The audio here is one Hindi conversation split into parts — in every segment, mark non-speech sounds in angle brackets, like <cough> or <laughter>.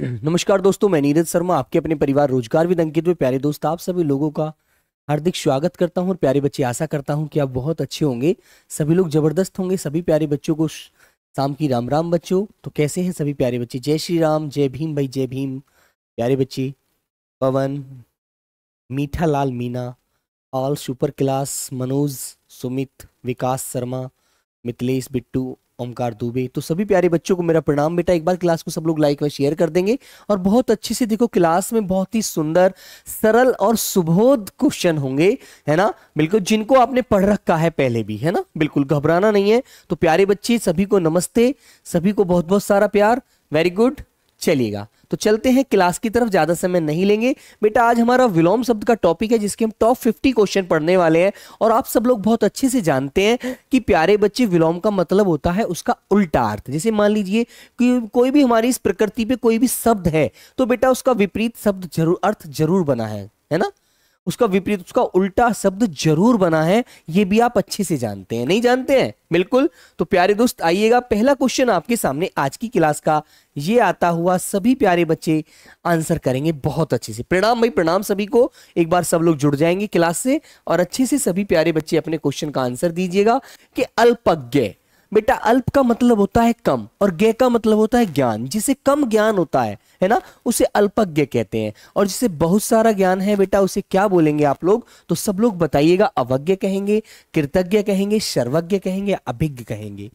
<clears throat> नमस्कार दोस्तों मैं नीरज शर्मा आपके अपने परिवार रोजगार विद अंकित में प्यारे दोस्त आप सभी लोगों का हार्दिक स्वागत करता हूं और प्यारे बच्चे आशा करता हूं कि आप बहुत अच्छे होंगे सभी लोग जबरदस्त होंगे सभी प्यारे बच्चों को शाम की राम राम बच्चों तो कैसे हैं सभी प्यारे बच्चे जय श्री राम जय भीम भाई जय भीम प्यारे बच्चे Pawan Mitha Lal Meena all super class Manoj Sumit Vikas Sharma Mithilesh Bittu Omkar Dubey तो सभी प्यारे बच्चों को मेरा प्रणाम बेटा एक बार क्लास को सब लोग लाइक व शेयर कर देंगे और बहुत अच्छे से देखो क्लास में बहुत ही सुंदर सरल और सुबोध क्वेश्चन होंगे है ना बिल्कुल जिनको आपने पढ़ रखा है पहले भी है ना बिल्कुल घबराना नहीं है तो प्यारे बच्चे सभी को नमस्ते सभी को बहुत बहुत सारा प्यार वेरी गुड चलिएगा तो चलते हैं क्लास की तरफ ज़्यादा समय नहीं लेंगे बेटा आज हमारा विलोम शब्द का टॉपिक है जिसके हम टॉप फिफ्टी क्वेश्चन पढ़ने वाले हैं और आप सब लोग बहुत अच्छे से जानते हैं कि प्यारे बच्चे विलोम का मतलब होता है उसका उल्टा अर्थ जैसे मान लीजिए कि कोई भी हमारी इस प्रकृति पे कोई भी शब्द है तो बेटा उसका विपरीत शब्द जरूर अर्थ जरूर बना है है ना उसका विपरीत उसका उल्टा शब्द जरूर बना है ये भी आप अच्छे से जानते हैं नहीं जानते हैं बिल्कुल तो प्यारे दोस्त आइएगा पहला क्वेश्चन आपके सामने आज की क्लास का ये आता हुआ सभी प्यारे बच्चे आंसर करेंगे बहुत अच्छे से प्रणाम भाई प्रणाम सभी को एक बार सब लोग जुड़ जाएंगे क्लास से और अच्छे से सभी प्यारे बच्चे अपने क्वेश्चन का आंसर दीजिएगा कि अल्पज्ञ बेटा अल्प का मतलब होता है कम और ज्ञ का मतलब होता है ज्ञान जिसे कम ज्ञान होता है है ना उसे अल्पज्ञ कहते हैं और जिसे बहुत सारा ज्ञान है बेटा उसे क्या बोलेंगे आप लोग तो सब लोग बताइएगा अवज्ञ कहेंगे कृतज्ञ कहेंगे सर्वज्ञ कहेंगे अभिज्ञ कहेंगे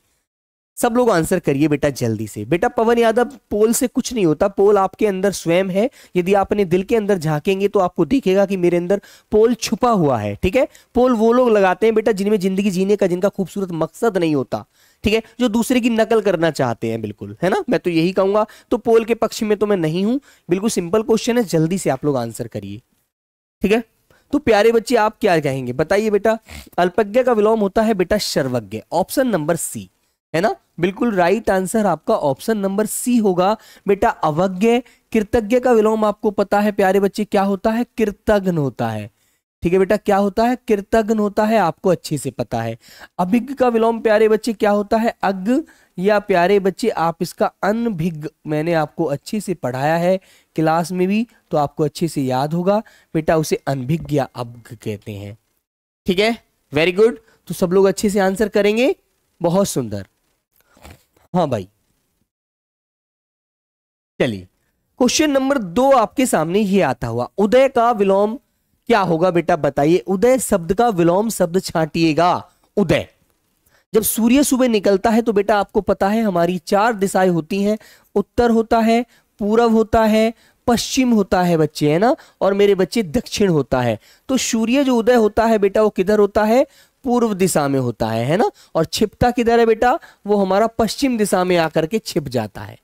सब लोग आंसर करिए बेटा जल्दी से बेटा पवन यादव पोल से कुछ नहीं होता पोल आपके अंदर स्वयं है यदि आप अपने दिल के अंदर झांकेंगे तो आपको दिखेगा कि मेरे अंदर पोल छुपा हुआ है ठीक है पोल वो लोग लगाते हैं बेटा जिनमें जिंदगी जीने का जिनका खूबसूरत मकसद नहीं होता ठीक है जो दूसरे की नकल करना चाहते हैं बिल्कुल है ना मैं तो यही कहूंगा तो पोल के पक्ष में तो मैं नहीं हूं बिल्कुल सिंपल क्वेश्चन है जल्दी से आप लोग आंसर करिए ठीक है तो प्यारे बच्चे आप क्या कहेंगे बताइए बेटा अल्पज्ञ का विलोम होता है बेटा सर्वज्ञ ऑप्शन नंबर सी है ना बिल्कुल राइट आंसर आपका ऑप्शन नंबर सी होगा बेटा अवज्ञ कृतज्ञ का विलोम आपको पता है प्यारे बच्चे क्या होता है कृतघ्न होता है ठीक है बेटा क्या होता है कृतघ्न होता है आपको अच्छे से पता है अभिज्ञ का विलोम प्यारे बच्चे क्या होता है अग्न या प्यारे बच्चे आप इसका अनभिज्ञ मैंने आपको अच्छे से पढ़ाया है क्लास में भी तो आपको अच्छे से याद होगा बेटा उसे अनभिज्ञ या अज्ञ कहते हैं ठीक है वेरी गुड तो सब लोग अच्छे से आंसर करेंगे बहुत सुंदर हाँ भाई चलिए क्वेश्चन नंबर दो आपके सामने ये आता हुआ उदय का विलोम क्या होगा बेटा बताइए उदय शब्द का विलोम शब्द छाटिएगा उदय जब सूर्य सुबह निकलता है तो बेटा आपको पता है हमारी चार दिशाएं होती हैं उत्तर होता है पूर्व होता है पश्चिम होता है बच्चे है ना और मेरे बच्चे दक्षिण होता है तो सूर्य जो उदय होता है बेटा वो किधर होता है पूर्व दिशा में होता है है ना और छिपता किधर है बेटा वो हमारा पश्चिम दिशा में आकर के छिप जाता है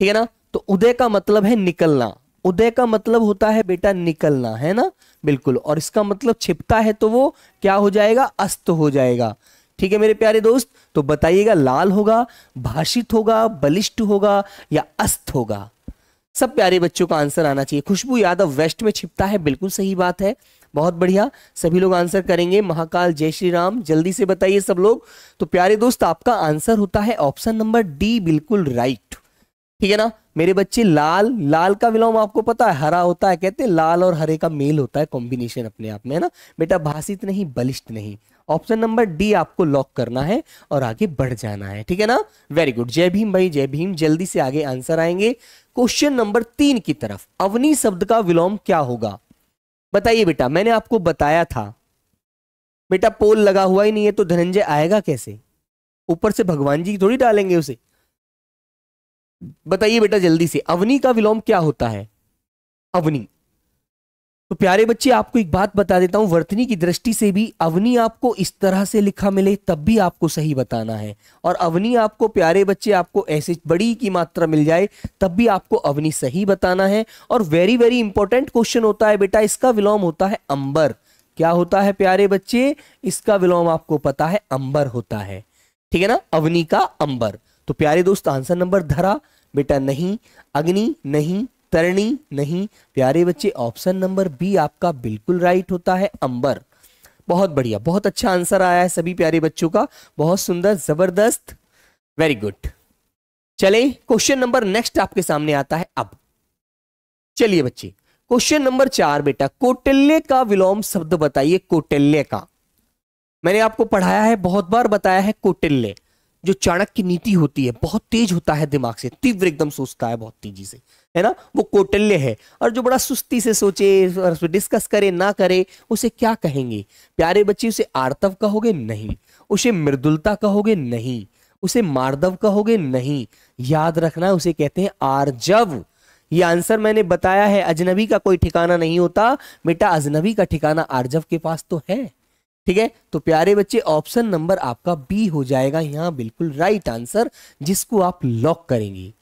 ठीक है ना तो उदय का मतलब है निकलना उदय का मतलब होता है बेटा निकलना है ना बिल्कुल और इसका मतलब छिपता है तो वो क्या हो जाएगा अस्त हो जाएगा ठीक है मेरे प्यारे दोस्त तो बताइएगा लाल होगा भाषित होगा बलिष्ठ होगा या अस्त होगा सब प्यारे बच्चों का आंसर आना चाहिए खुशबू यादव वेस्ट में छिपता है बिल्कुल सही बात है बहुत बढ़िया सभी लोग आंसर करेंगे महाकाल जय श्री राम जल्दी से बताइए सब लोग तो प्यारे दोस्त आपका आंसर होता है ऑप्शन नंबर डी बिल्कुल राइट ठीक है ना मेरे बच्चे लाल लाल का विलोम आपको पता है हरा होता है कहते हैं लाल और हरे का मेल होता है कॉम्बिनेशन अपने आप में है ना बेटा भाषित नहीं बलिष्ठ नहीं ऑप्शन नंबर डी आपको लॉक करना है और आगे बढ़ जाना है ठीक है ना वेरी गुड जय भीम भाई जय भीम जल्दी से आगे आंसर आएंगे क्वेश्चन नंबर तीन की तरफ अवनी शब्द का विलोम क्या होगा बताइए बेटा मैंने आपको बताया था बेटा पोल लगा हुआ ही नहीं है तो धनंजय आएगा कैसे ऊपर से भगवान जी थोड़ी डालेंगे उसे बताइए बेटा जल्दी से अवनी का विलोम क्या होता है अवनी तो प्यारे बच्चे आपको एक बात बता देता हूं वर्तनी की दृष्टि से भी अवनी आपको इस तरह से लिखा मिले तब भी आपको सही बताना है और अवनी आपको प्यारे बच्चे आपको ऐसे बड़ी की मात्रा मिल जाए तब भी आपको अवनी सही बताना है और वेरी वेरी इंपॉर्टेंट क्वेश्चन होता है बेटा इसका विलोम होता है अंबर क्या होता है प्यारे बच्चे इसका विलोम आपको पता है अंबर होता है ठीक है ना अवनी का अंबर तो प्यारे दोस्त आंसर नंबर धरा बेटा नहीं अग्नि नहीं तरणी नहीं प्यारे बच्चे ऑप्शन नंबर बी आपका बिल्कुल राइट होता है अंबर बहुत बढ़िया बहुत अच्छा आंसर आया है सभी प्यारे बच्चों का बहुत सुंदर जबरदस्त वेरी गुड चले क्वेश्चन नंबर नेक्स्ट आपके सामने आता है अब चलिए बच्चे क्वेश्चन नंबर चार बेटा कौटिल्य का विलोम शब्द बताइए कौटिल्य का मैंने आपको पढ़ाया है बहुत बार बताया है कौटिल्य जो चाणक्य नीति होती है बहुत तेज होता है दिमाग से तीव्र एकदम सोचता है बहुत तेजी से है ना वो कौटल्य है और जो बड़ा सुस्ती से सोचे डिस्कस करे ना करे उसे क्या कहेंगे प्यारे बच्चे उसे आर्तव कहोगे नहीं उसे मृदुलता कहोगे नहीं उसे मार्दव कहोगे नहीं याद रखना उसे कहते हैं आर्जव ये आंसर मैंने बताया है अजनबी का कोई ठिकाना नहीं होता बेटा अजनबी का ठिकाना आर्जव के पास तो है ठीक है तो प्यारे बच्चे ऑप्शन नंबर आपका बी हो जाएगा यहाँ बिल्कुल राइट आंसर जिसको आप लॉक करेंगे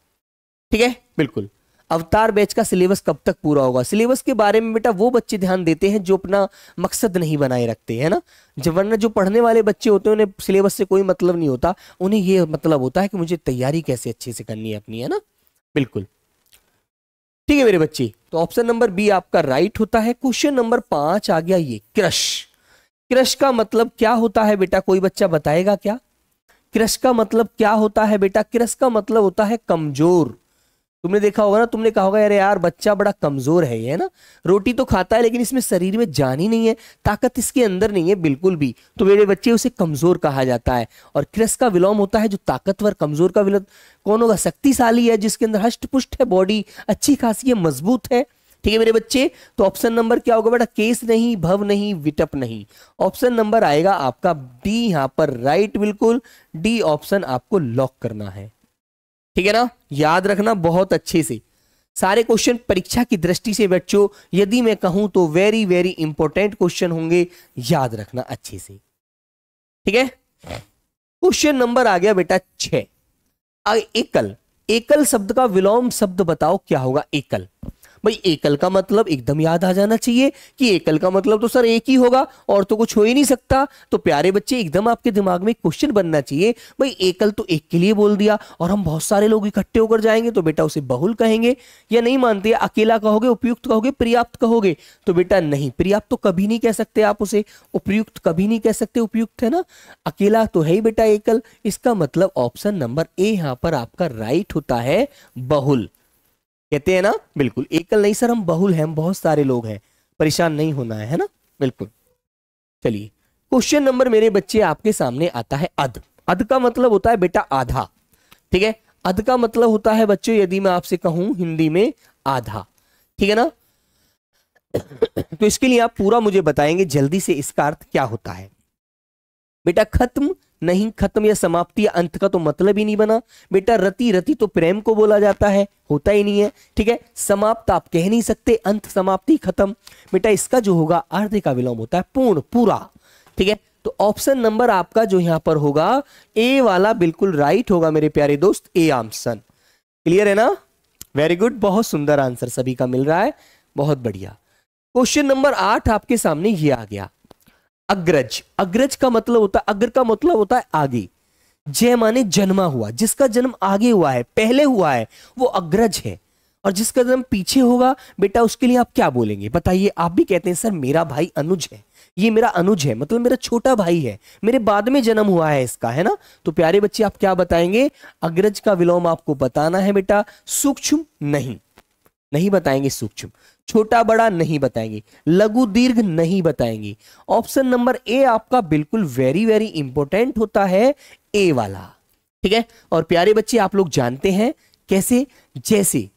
ठीक है बिल्कुल अवतार बैच का सिलेबस कब तक पूरा होगा सिलेबस के बारे में बेटा वो बच्चे ध्यान देते हैं जो अपना मकसद नहीं बनाए रखते है ना जब वरना जो पढ़ने वाले बच्चे होते हैं उन्हें सिलेबस से कोई मतलब नहीं होता उन्हें ये मतलब होता है कि मुझे तैयारी कैसे अच्छे से करनी है अपनी है ना बिल्कुल ठीक है मेरे बच्चे तो ऑप्शन नंबर बी आपका राइट होता है क्वेश्चन नंबर पांच आ गया ये क्रश क्रश का मतलब क्या होता है बेटा कोई बच्चा बताएगा क्या क्रश का मतलब क्या होता है बेटा क्रश का मतलब होता है कमजोर तुमने देखा होगा ना तुमने कहा होगा यार यार बच्चा बड़ा कमजोर है ये है ना रोटी तो खाता है लेकिन इसमें शरीर में जान ही नहीं है ताकत इसके अंदर नहीं है बिल्कुल भी तो मेरे बच्चे उसे कमजोर कहा जाता है और क्रस का विलोम होता है जो ताकतवर कमजोर का विलोम कौन होगा शक्तिशाली है जिसके अंदर हष्ट पुष्ट है बॉडी अच्छी खासी है मजबूत है ठीक है मेरे बच्चे तो ऑप्शन नंबर क्या होगा बेटा केस नहीं भव नहीं विटप नहीं ऑप्शन नंबर आएगा आपका डी यहां पर राइट बिल्कुल डी ऑप्शन आपको लॉक करना है ठीक है ना याद रखना बहुत अच्छे से सारे क्वेश्चन परीक्षा की दृष्टि से बच्चों यदि मैं कहूं तो वेरी वेरी इंपॉर्टेंट क्वेश्चन होंगे याद रखना अच्छे से ठीक है क्वेश्चन नंबर आ गया बेटा छ एकल एकल शब्द का विलोम शब्द बताओ क्या होगा एकल भाई एकल का मतलब एकदम याद आ जाना चाहिए कि एकल का मतलब तो सर एक ही होगा और तो कुछ हो ही नहीं सकता तो प्यारे बच्चे एकदम आपके दिमाग में क्वेश्चन बनना चाहिए भाई एकल तो एक के लिए बोल दिया और हम बहुत सारे लोग इकट्ठे होकर जाएंगे तो बेटा उसे बहुल कहेंगे या नहीं मानते अकेला कहोगे उपयुक्त कहोगे पर्याप्त कहोगे तो बेटा नहीं पर्याप्त तो कभी नहीं कह सकते आप उसे उपयुक्त कभी नहीं कह सकते उपयुक्त है ना अकेला तो है ही बेटा एकल इसका मतलब ऑप्शन नंबर ए यहां पर आपका राइट होता है बहुल कहते हैं ना बिल्कुल एकल नहीं सर हम बहुल हैं हम बहुत सारे लोग हैं परेशान नहीं होना है है ना बिल्कुल चलिए क्वेश्चन नंबर मेरे बच्चे आपके सामने आता है अध अध का मतलब होता है बेटा आधा ठीक है अध का मतलब होता है बच्चों यदि मैं आपसे कहूं हिंदी में आधा ठीक है ना <coughs> तो इसके लिए आप पूरा मुझे बताएंगे जल्दी से इसका अर्थ क्या होता है बेटा खत्म नहीं खत्म या समाप्ति या अंत का तो मतलब ही नहीं बना बेटा रति रति तो प्रेम को बोला जाता है होता ही नहीं है ठीक है समाप्त आप कह नहीं सकते अंत समाप्ति खत्म बेटा इसका जो होगा अर्ध का विलोम होता है पूर्ण पूरा ठीक है तो ऑप्शन नंबर आपका जो यहां पर होगा ए वाला बिल्कुल राइट होगा मेरे प्यारे दोस्त ए आमसन क्लियर है ना वेरी गुड बहुत सुंदर आंसर सभी का मिल रहा है बहुत बढ़िया क्वेश्चन नंबर आठ आपके सामने ये आ गया अग्रज अग्रज का मतलब होता है अग्र का मतलब होता है आगे जय माने जन्मा हुआ जिसका जन्म आगे हुआ है पहले हुआ है वो अग्रज है और जिसका जन्म पीछे होगा बेटा उसके लिए आप क्या बोलेंगे बताइए आप भी कहते हैं सर मेरा भाई अनुज है ये मेरा अनुज है मतलब मेरा छोटा भाई है मेरे बाद में जन्म हुआ है इसका है ना तो प्यारे बच्चे आप क्या बताएंगे अग्रज का विलोम आपको बताना है बेटा सूक्ष्म नहीं नहीं बताएंगे सूक्ष्म छोटा बड़ा नहीं बताएंगे लघु दीर्घ नहीं बताएंगे ऑप्शन नंबर ए आपका बिल्कुल वेरी वेरी इंपॉर्टेंट होता है ए वाला ठीक है और प्यारे बच्चे आप लोग जानते हैं कैसे जैसे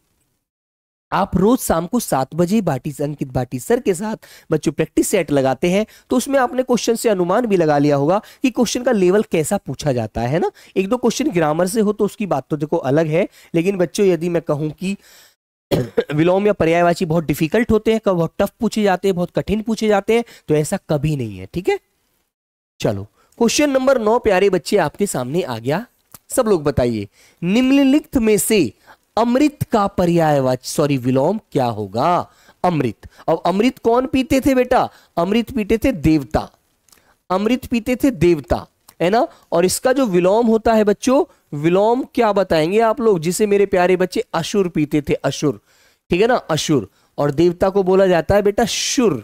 आप रोज शाम को सात बजे बाटी अंकित बाटी सर के साथ बच्चों प्रैक्टिस सेट लगाते हैं तो उसमें आपने क्वेश्चन से अनुमान भी लगा लिया होगा कि क्वेश्चन का लेवल कैसा पूछा जाता है ना एक दो क्वेश्चन ग्रामर से हो तो उसकी बात तो देखो अलग है लेकिन बच्चों यदि मैं कहूं कि <coughs> विलोम या पर्यायवाची बहुत डिफिकल्ट होते हैं बहुत टफ पूछे जाते हैं बहुत कठिन पूछे जाते हैं तो ऐसा कभी नहीं है ठीक है चलो क्वेश्चन नंबर नौ प्यारे बच्चे आपके सामने आ गया सब लोग बताइए निम्नलिखित में से अमृत का पर्यायवाची सॉरी विलोम क्या होगा अमृत अब अमृत कौन पीते थे बेटा अमृत पीते थे देवता अमृत पीते थे देवता है ना और इसका जो विलोम होता है बच्चों विलोम क्या बताएंगे आप लोग जिसे मेरे प्यारे बच्चे अशुर पीते थे अशुर ठीक है ना अशुर और देवता को बोला जाता है बेटा शुर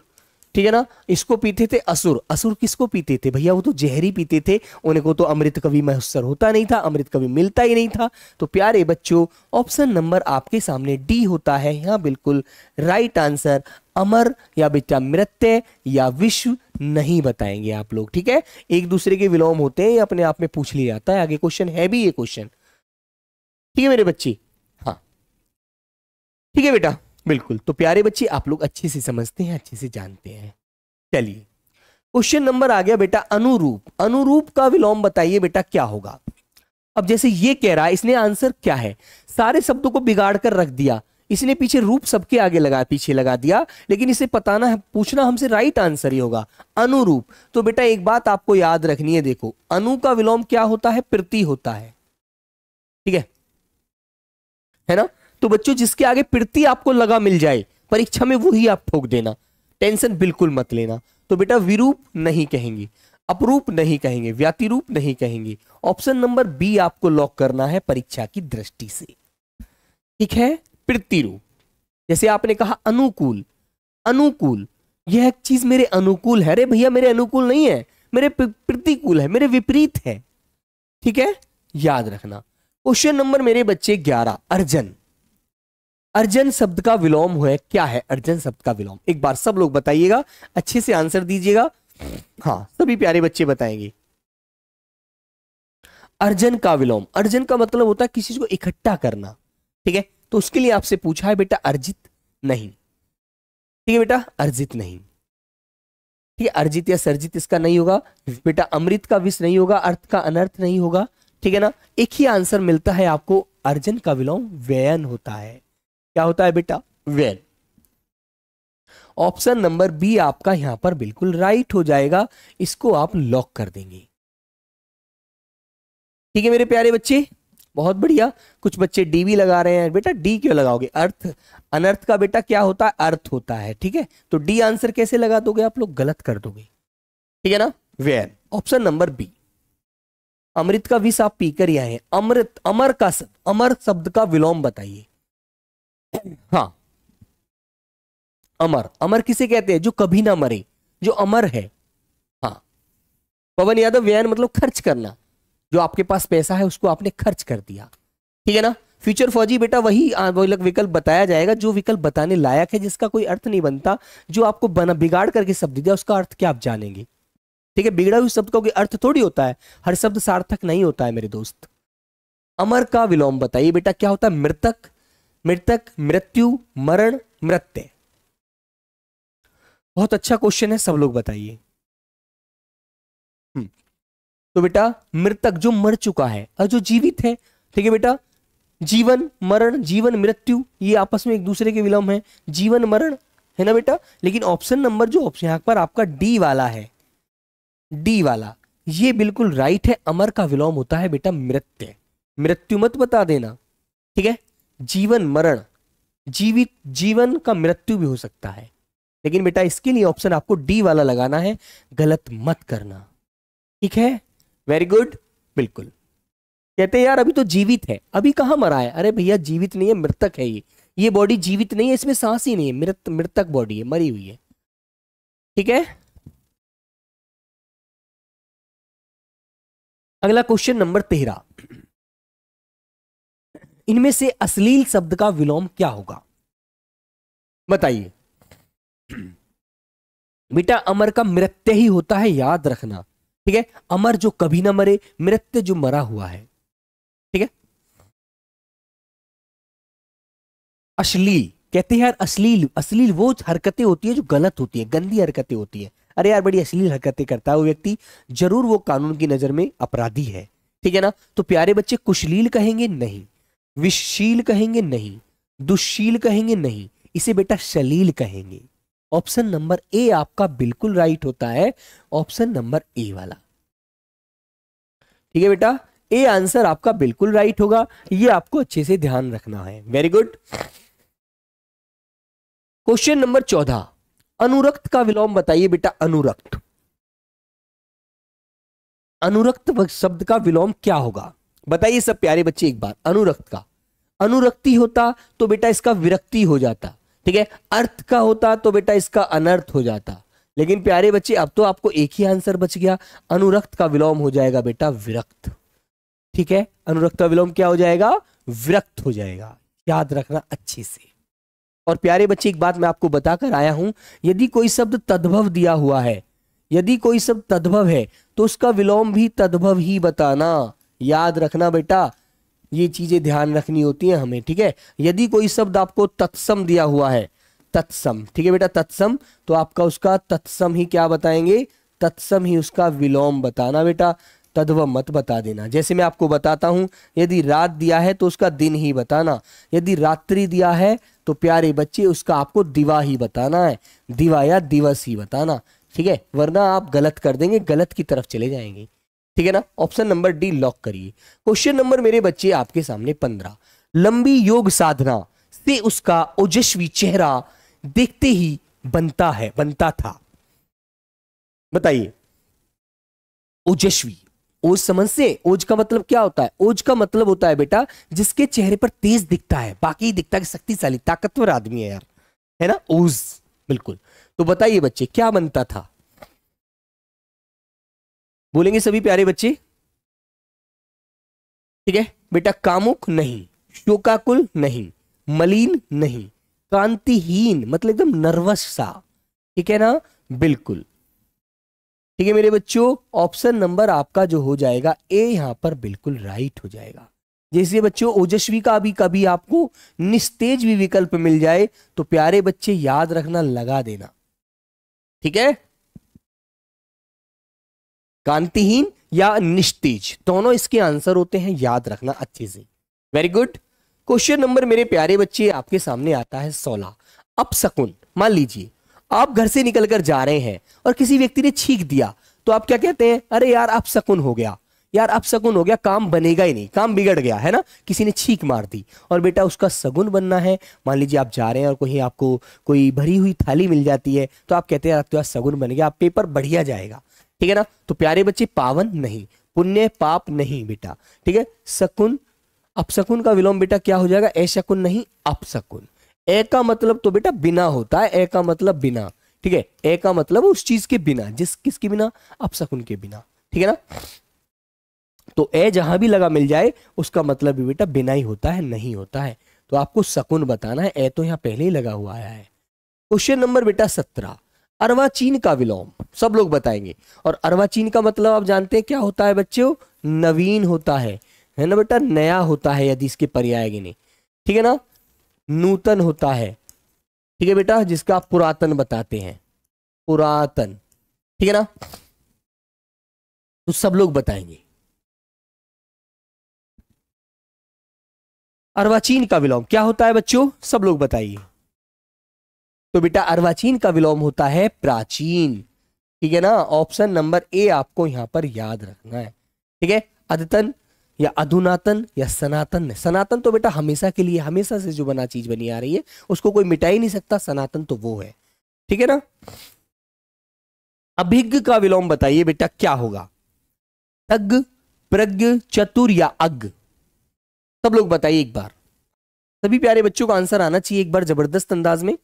ठीक है ना इसको पीते थे असुर असुर किसको पीते थे भैया वो तो जहरी पीते थे उन्हें को तो अमृत कभी महसर होता नहीं था अमृत कभी मिलता ही नहीं था तो प्यारे बच्चों ऑप्शन नंबर आपके सामने डी होता है यहाँ बिल्कुल राइट आंसर अमर या बेटा मृत्य या विश्व नहीं बताएंगे आप लोग ठीक है एक दूसरे के विलोम होते हैं अपने आप में पूछ लिया जाता है आगे क्वेश्चन है भी ये क्वेश्चन ठीक है मेरे बच्ची हाँ ठीक है बेटा बिल्कुल तो प्यारे बच्चे आप लोग अच्छे से समझते हैं अच्छे से जानते हैं चलिए क्वेश्चन नंबर आ गया बेटा अनुरूप अनुरूप का विलोम बताइए बेटा क्या होगा अब जैसे ये कह रहा है इसने आंसर क्या है सारे शब्दों को बिगाड़ कर रख दिया इसने पीछे रूप सबके आगे लगा पीछे लगा दिया लेकिन इसे पताना है पूछना हमसे राइट आंसर ही होगा अनुरूप तो बेटा एक बात आपको याद रखनी है देखो अनु का विलोम क्या होता है प्रति होता है ठीक है है ना तो बच्चों जिसके आगे प्रति आपको लगा मिल जाए परीक्षा में वही आप ठोक देना टेंशन बिल्कुल मत लेना तो बेटा विरूप नहीं कहेंगे अपरूप नहीं कहेंगे व्यातिरूप नहीं कहेंगे ऑप्शन नंबर बी आपको लॉक करना है परीक्षा की दृष्टि से ठीक है प्रतिरूप जैसे आपने कहा अनुकूल अनुकूल यह चीज मेरे अनुकूल है अरे भैया मेरे अनुकूल नहीं है मेरे प्रतिकूल है मेरे विपरीत है ठीक है याद रखना क्वेश्चन नंबर मेरे बच्चे ग्यारह अर्जन अर्जन शब्द का विलोम है क्या है अर्जन शब्द का विलोम एक बार सब लोग बताइएगा अच्छे से आंसर दीजिएगा हाँ सभी प्यारे बच्चे बताएंगे अर्जन का विलोम अर्जन का मतलब होता है किसी को इकट्ठा करना ठीक है तो उसके लिए आपसे पूछा है बेटा अर्जित नहीं ठीक है बेटा अर्जित नहीं ठीक है अर्जित या सर्जित इसका नहीं होगा बेटा अमृत का विष नहीं होगा अर्थ का अनर्थ नहीं होगा ठीक है ना एक ही आंसर मिलता है आपको अर्जन का विलोम व्ययन होता है क्या होता है बेटा वेल ऑप्शन नंबर बी आपका यहां पर बिल्कुल राइट हो जाएगा इसको आप लॉक कर देंगे ठीक है मेरे प्यारे बच्चे बहुत बढ़िया कुछ बच्चे डी भी लगा रहे हैं बेटा डी क्यों लगाओगे अर्थ अनर्थ का बेटा क्या होता है अर्थ होता है ठीक है तो डी आंसर कैसे लगा दोगे आप लोग गलत कर दोगे ठीक है ना वेयर ऑप्शन नंबर बी अमृत का विष आप पीकर ही आए अमृत अमर का अमर शब्द का विलोम बताइए हाँ अमर अमर किसे कहते हैं जो कभी ना मरे जो अमर है हाँ पवन यादव व्यय मतलब खर्च करना जो आपके पास पैसा है उसको आपने खर्च कर दिया ठीक है ना फ्यूचर फौजी बेटा वही विकल्प बताया जाएगा जो विकल्प बताने लायक है जिसका कोई अर्थ नहीं बनता जो आपको बना बिगाड़ करके शब्द दिया उसका अर्थ क्या आप जानेंगे ठीक है बिगड़ा हुई शब्द का कोई अर्थ थोड़ी होता है हर शब्द सार्थक नहीं होता है मेरे दोस्त अमर का विलोम बताइए बेटा क्या होता है मृतक मृतक मृत्यु मरण मृत्य बहुत अच्छा क्वेश्चन है सब लोग बताइए हम्म। तो बेटा मृतक जो मर चुका है और जो जीवित है ठीक है बेटा जीवन मरण जीवन मृत्यु ये आपस में एक दूसरे के विलोम है जीवन मरण है ना बेटा लेकिन ऑप्शन नंबर जो ऑप्शन यहां पर आपका डी वाला है डी वाला ये बिल्कुल राइट है अमर का विलोम होता है बेटा मृत्य मृत्यु मत बता देना ठीक है जीवन मरण जीवित जीवन का मृत्यु भी हो सकता है लेकिन बेटा इसके लिए ऑप्शन आपको डी वाला लगाना है गलत मत करना ठीक है वेरी गुड बिल्कुल कहते हैं यार अभी तो जीवित है अभी कहां मरा है अरे भैया जीवित नहीं है मृतक है ये ये बॉडी जीवित नहीं है इसमें सांस ही नहीं है मृत मृतक बॉडी है मरी हुई है ठीक है अगला क्वेश्चन नंबर तेरह इनमें से अश्लील शब्द का विलोम क्या होगा बताइए बेटा अमर का मृत्य ही होता है याद रखना ठीक है अमर जो कभी ना मरे मृत्य जो मरा हुआ है ठीक है अश्लील कहते हैं यार अश्लील अश्लील वो हरकतें होती है जो गलत होती है गंदी हरकतें होती है अरे यार बड़ी अश्लील हरकतें करता है वो व्यक्ति जरूर वो कानून की नजर में अपराधी है ठीक है ना तो प्यारे बच्चे कुशलील कहेंगे नहीं विशील कहेंगे नहीं दुशील कहेंगे नहीं इसे बेटा शलील कहेंगे ऑप्शन नंबर ए आपका बिल्कुल राइट होता है ऑप्शन नंबर ए वाला ठीक है बेटा ए आंसर आपका बिल्कुल राइट होगा ये आपको अच्छे से ध्यान रखना है वेरी गुड क्वेश्चन नंबर चौदह अनुरक्त का विलोम बताइए बेटा अनुरक्त अनुरक्त शब्द का विलोम क्या होगा बताइए सब प्यारे बच्चे एक बात अनुरक्त का अनुरक्ति होता तो बेटा इसका विरक्ति हो जाता ठीक है अर्थ का होता तो बेटा इसका अनर्थ हो जाता लेकिन प्यारे बच्चे अब तो आपको एक ही आंसर बच गया अनुरक्त का विलोम हो जाएगा बेटा विरक्त ठीक है अनुरक्त का विलोम क्या हो जाएगा विरक्त हो जाएगा याद रखना अच्छे से और प्यारे बच्चे एक बात मैं आपको बताकर आया हूं यदि कोई शब्द तद्भव दिया हुआ है यदि कोई शब्द तद्भव है तो उसका विलोम भी तद्भव ही बताना याद रखना बेटा ये चीज़ें ध्यान रखनी होती हैं हमें ठीक है यदि कोई शब्द आपको तत्सम दिया हुआ है तत्सम ठीक है बेटा तत्सम तो आपका उसका तत्सम ही क्या बताएंगे तत्सम ही उसका विलोम बताना बेटा तद्व मत बता देना जैसे मैं आपको बताता हूँ यदि रात दिया है तो उसका दिन ही बताना यदि रात्रि दिया है तो प्यारे बच्चे उसका आपको दिवा ही बताना है दिवा या दिवस ही बताना ठीक है वरना आप गलत कर देंगे गलत की तरफ चले जाएंगे ठीक है ना ऑप्शन नंबर डी लॉक करिए क्वेश्चन नंबर मेरे बच्चे आपके सामने पंद्रह लंबी योग साधना से उसका ओजस्वी चेहरा देखते ही बनता है बनता था बताइए ओजस्वी ओज समझ से ओज का मतलब क्या होता है ओज का मतलब होता है बेटा जिसके चेहरे पर तेज दिखता है बाकी दिखता है शक्तिशाली ताकतवर आदमी है यार है ना ओज बिल्कुल तो बताइए बच्चे क्या बनता था बोलेंगे सभी प्यारे बच्चे ठीक है बेटा कामुक नहीं शोकाकुल नहीं मलिन नहीं कांतिहीन मतलब एकदम नर्वस सा ठीक है ना बिल्कुल ठीक है मेरे बच्चों ऑप्शन नंबर आपका जो हो जाएगा ए यहां पर बिल्कुल राइट हो जाएगा जैसे बच्चों ओजस्वी का भी कभी आपको निस्तेज भी विकल्प मिल जाए तो प्यारे बच्चे याद रखना लगा देना ठीक है कांतिहीन या निस्तेज दोनों इसके आंसर होते हैं याद रखना अच्छे से वेरी गुड क्वेश्चन नंबर मेरे प्यारे बच्चे आपके सामने आता है सोलह अब सकुन मान लीजिए आप घर से निकलकर जा रहे हैं और किसी व्यक्ति ने छींक दिया तो आप क्या कहते हैं अरे यार अब सकुन हो गया यार अब सगुन हो गया काम बनेगा ही नहीं काम बिगड़ गया है ना किसी ने छीक मार दी और बेटा उसका सगुन बनना है मान लीजिए आप जा रहे हैं और कहीं आपको कोई भरी हुई थाली मिल जाती है तो आप कहते हैं आपके पास सगुन बन गया आप पेपर बढ़िया जाएगा ठीक है ना तो प्यारे बच्चे पावन नहीं पुण्य पाप नहीं बेटा ठीक है शकुन अपशकुन का विलोम बेटा क्या हो जाएगा ऐशकुन नहीं अपशकुन ए का मतलब तो बेटा बिना होता है ए का मतलब बिना ठीक है ए का मतलब उस चीज के बिना जिस किसके बिना अपशकुन के बिना ठीक है ना तो ए जहां भी लगा मिल जाए उसका मतलब भी बेटा बिना ही होता है नहीं होता है तो आपको शकुन बताना है ए तो यहां पहले ही लगा हुआ आया है क्वेश्चन नंबर बेटा सत्रह चीन का विलोम सब लोग बताएंगे और चीन का मतलब आप जानते हैं क्या होता है बच्चों नवीन होता है है ना बेटा नया होता है यदि इसके पर्याय गिने ठीक है ना नूतन होता है ठीक है बेटा जिसका आप पुरातन बताते हैं पुरातन ठीक है ना तो सब लोग बताएंगे अरवाचीन का विलोम क्या होता है बच्चों सब लोग बताइए तो बेटा अर्वाचीन का विलोम होता है प्राचीन ठीक है ना ऑप्शन नंबर ए आपको यहां पर याद रखना है ठीक है अद्यतन या अधुनातन या सनातन सनातन तो बेटा हमेशा के लिए हमेशा से जो बना चीज बनी आ रही है उसको कोई मिटा ही नहीं सकता सनातन तो वो है ठीक है ना अभिज्ञ का विलोम बताइए बेटा क्या होगा तग प्रज्ञ चतुर या अग सब लोग बताइए एक बार सभी प्यारे बच्चों का आंसर आना चाहिए एक बार जबरदस्त अंदाज में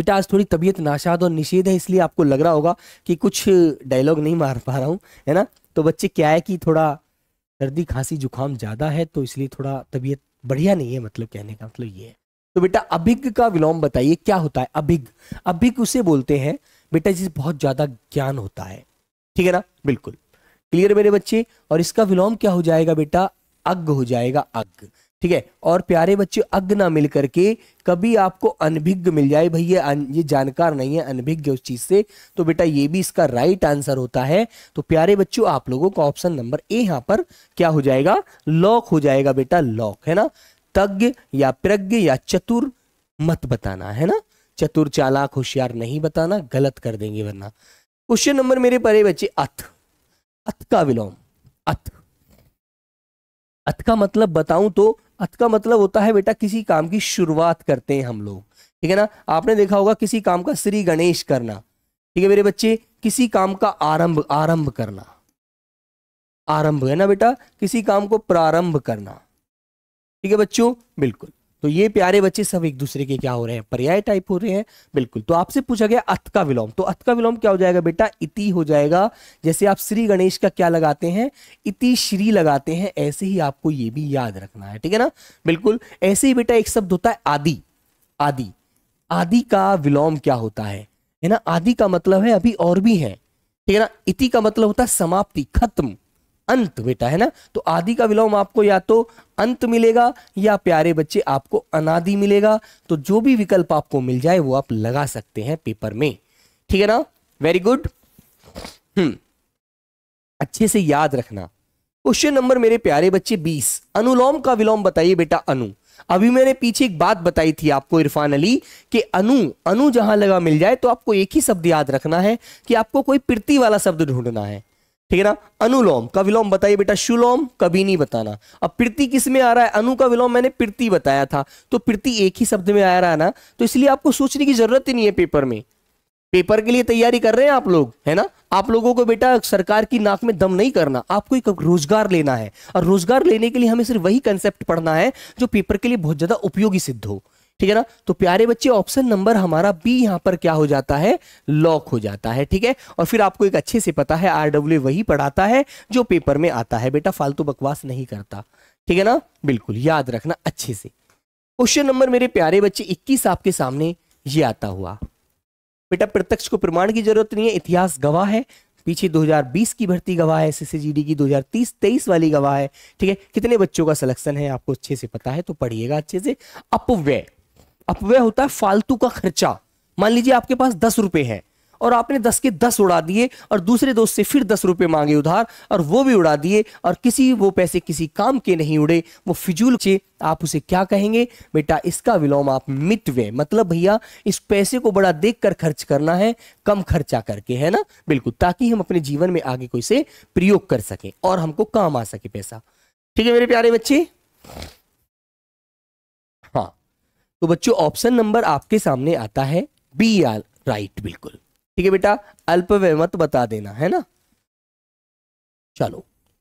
बेटा आज थोड़ी तबीयत नाशाद और निषेध है इसलिए आपको लग रहा होगा कि कुछ डायलॉग नहीं मार पा रहा हूँ है ना तो बच्चे क्या है कि थोड़ा सर्दी खांसी जुकाम ज़्यादा है तो इसलिए थोड़ा तबीयत बढ़िया नहीं है मतलब कहने का मतलब ये है तो बेटा अभिज्ञ का विलोम बताइए क्या होता है अभिज्ञ अभिज्ञ उसे बोलते हैं बेटा जिसे बहुत ज़्यादा ज्ञान होता है ठीक है ना बिल्कुल क्लियर मेरे बच्चे और इसका विलोम क्या हो जाएगा बेटा अज्ञ हो जाएगा अज्ञ ठीक है और प्यारे बच्चे अज्ञ ना मिल करके कभी आपको अनभिज्ञ मिल जाए भैया ये ये जानकार नहीं है अनभिज्ञ उस चीज से तो बेटा ये भी इसका राइट आंसर होता है तो प्यारे बच्चों आप लोगों का ऑप्शन नंबर ए यहाँ पर क्या हो जाएगा लॉक हो जाएगा बेटा लॉक है ना तज्ञ या प्रज्ञ या चतुर मत बताना है ना चतुर चालाक होशियार नहीं बताना गलत कर देंगे वरना क्वेश्चन नंबर मेरे परे बच्चे अथ अथ का विलोम अथ अथ का मतलब बताऊं तो अत का मतलब होता है बेटा किसी काम की शुरुआत करते हैं हम लोग ठीक है ना आपने देखा होगा किसी काम का श्री गणेश करना ठीक है मेरे बच्चे किसी काम का आरंभ आरंभ करना आरंभ है ना बेटा किसी काम को प्रारंभ करना ठीक है बच्चों बिल्कुल तो ये प्यारे बच्चे सब एक दूसरे के क्या हो रहे हैं पर्याय टाइप हो रहे हैं बिल्कुल तो आपसे पूछा गया अथ का विलोम तो अथ का विलोम क्या हो जाएगा बेटा इति हो जाएगा जैसे आप श्री गणेश का क्या लगाते हैं इति श्री लगाते हैं ऐसे ही आपको ये भी याद रखना है ठीक है ना बिल्कुल ऐसे ही बेटा एक शब्द होता है आदि आदि आदि का विलोम क्या होता है है ना आदि का मतलब है अभी और भी है ठीक है ना इति का मतलब होता है समाप्ति खत्म अंत बेटा है ना तो आदि का विलोम आपको या तो अंत मिलेगा या प्यारे बच्चे आपको अनादि मिलेगा तो जो भी विकल्प आपको मिल जाए वो आप लगा सकते हैं पेपर में ठीक है ना वेरी गुड हम्म। अच्छे से याद रखना क्वेश्चन नंबर मेरे प्यारे बच्चे बीस अनुलोम का विलोम बताइए बेटा अनु अभी मैंने पीछे एक बात बताई थी आपको इरफान अली कि अनु अनु जहां लगा मिल जाए तो आपको एक ही शब्द याद रखना है कि आपको कोई प्रति वाला शब्द ढूंढना है ठीक है ना अनुलोम का विलोम बताइए बेटा शुलोम कभी नहीं बताना अब प्रति किस में आ रहा है अनु का विलोम मैंने प्रति बताया था तो प्रति एक ही शब्द में आ रहा है ना तो इसलिए आपको सोचने की जरूरत ही नहीं है पेपर में पेपर के लिए तैयारी कर रहे हैं आप लोग है ना आप लोगों को बेटा सरकार की नाक में दम नहीं करना आपको एक रोजगार लेना है और रोजगार लेने के लिए हमें सिर्फ वही कंसेप्ट पढ़ना है जो पेपर के लिए बहुत ज्यादा उपयोगी सिद्ध हो ठीक है ना तो प्यारे बच्चे ऑप्शन नंबर हमारा बी यहां पर क्या हो जाता है लॉक हो जाता है ठीक है और फिर आपको एक अच्छे से पता है आरडब्ल्यू वही पढ़ाता है जो पेपर में आता है बेटा फालतू बकवास नहीं करता ठीक है ना बिल्कुल याद रखना अच्छे से क्वेश्चन नंबर मेरे प्यारे बच्चे इक्कीस आपके सामने ये आता हुआ बेटा प्रत्यक्ष को प्रमाण की जरूरत नहीं है इतिहास गवाह है पीछे 2020 की भर्ती गवाह है सीसीजीडी की 2030 23 वाली गवाह है ठीक है कितने बच्चों का सिलेक्शन है आपको अच्छे से पता है तो पढ़िएगा अच्छे से अपव्यय अपव्यय होता है फालतू का खर्चा मान लीजिए आपके पास दस रुपए हैं और आपने दस के दस उड़ा दिए और दूसरे दोस्त से फिर दस रुपए मांगे उधार और वो भी उड़ा दिए और किसी वो पैसे किसी काम के नहीं उड़े वो फिजूल से आप उसे क्या कहेंगे बेटा इसका विलोम आप मितव्य मतलब भैया इस पैसे को बड़ा देख कर खर्च करना है कम खर्चा करके है ना बिल्कुल ताकि हम अपने जीवन में आगे को इसे प्रयोग कर सकें और हमको काम आ सके पैसा ठीक है मेरे प्यारे बच्चे तो बच्चों ऑप्शन नंबर आपके सामने आता है बी आर राइट बिल्कुल ठीक है बेटा अल्प बता देना है ना चलो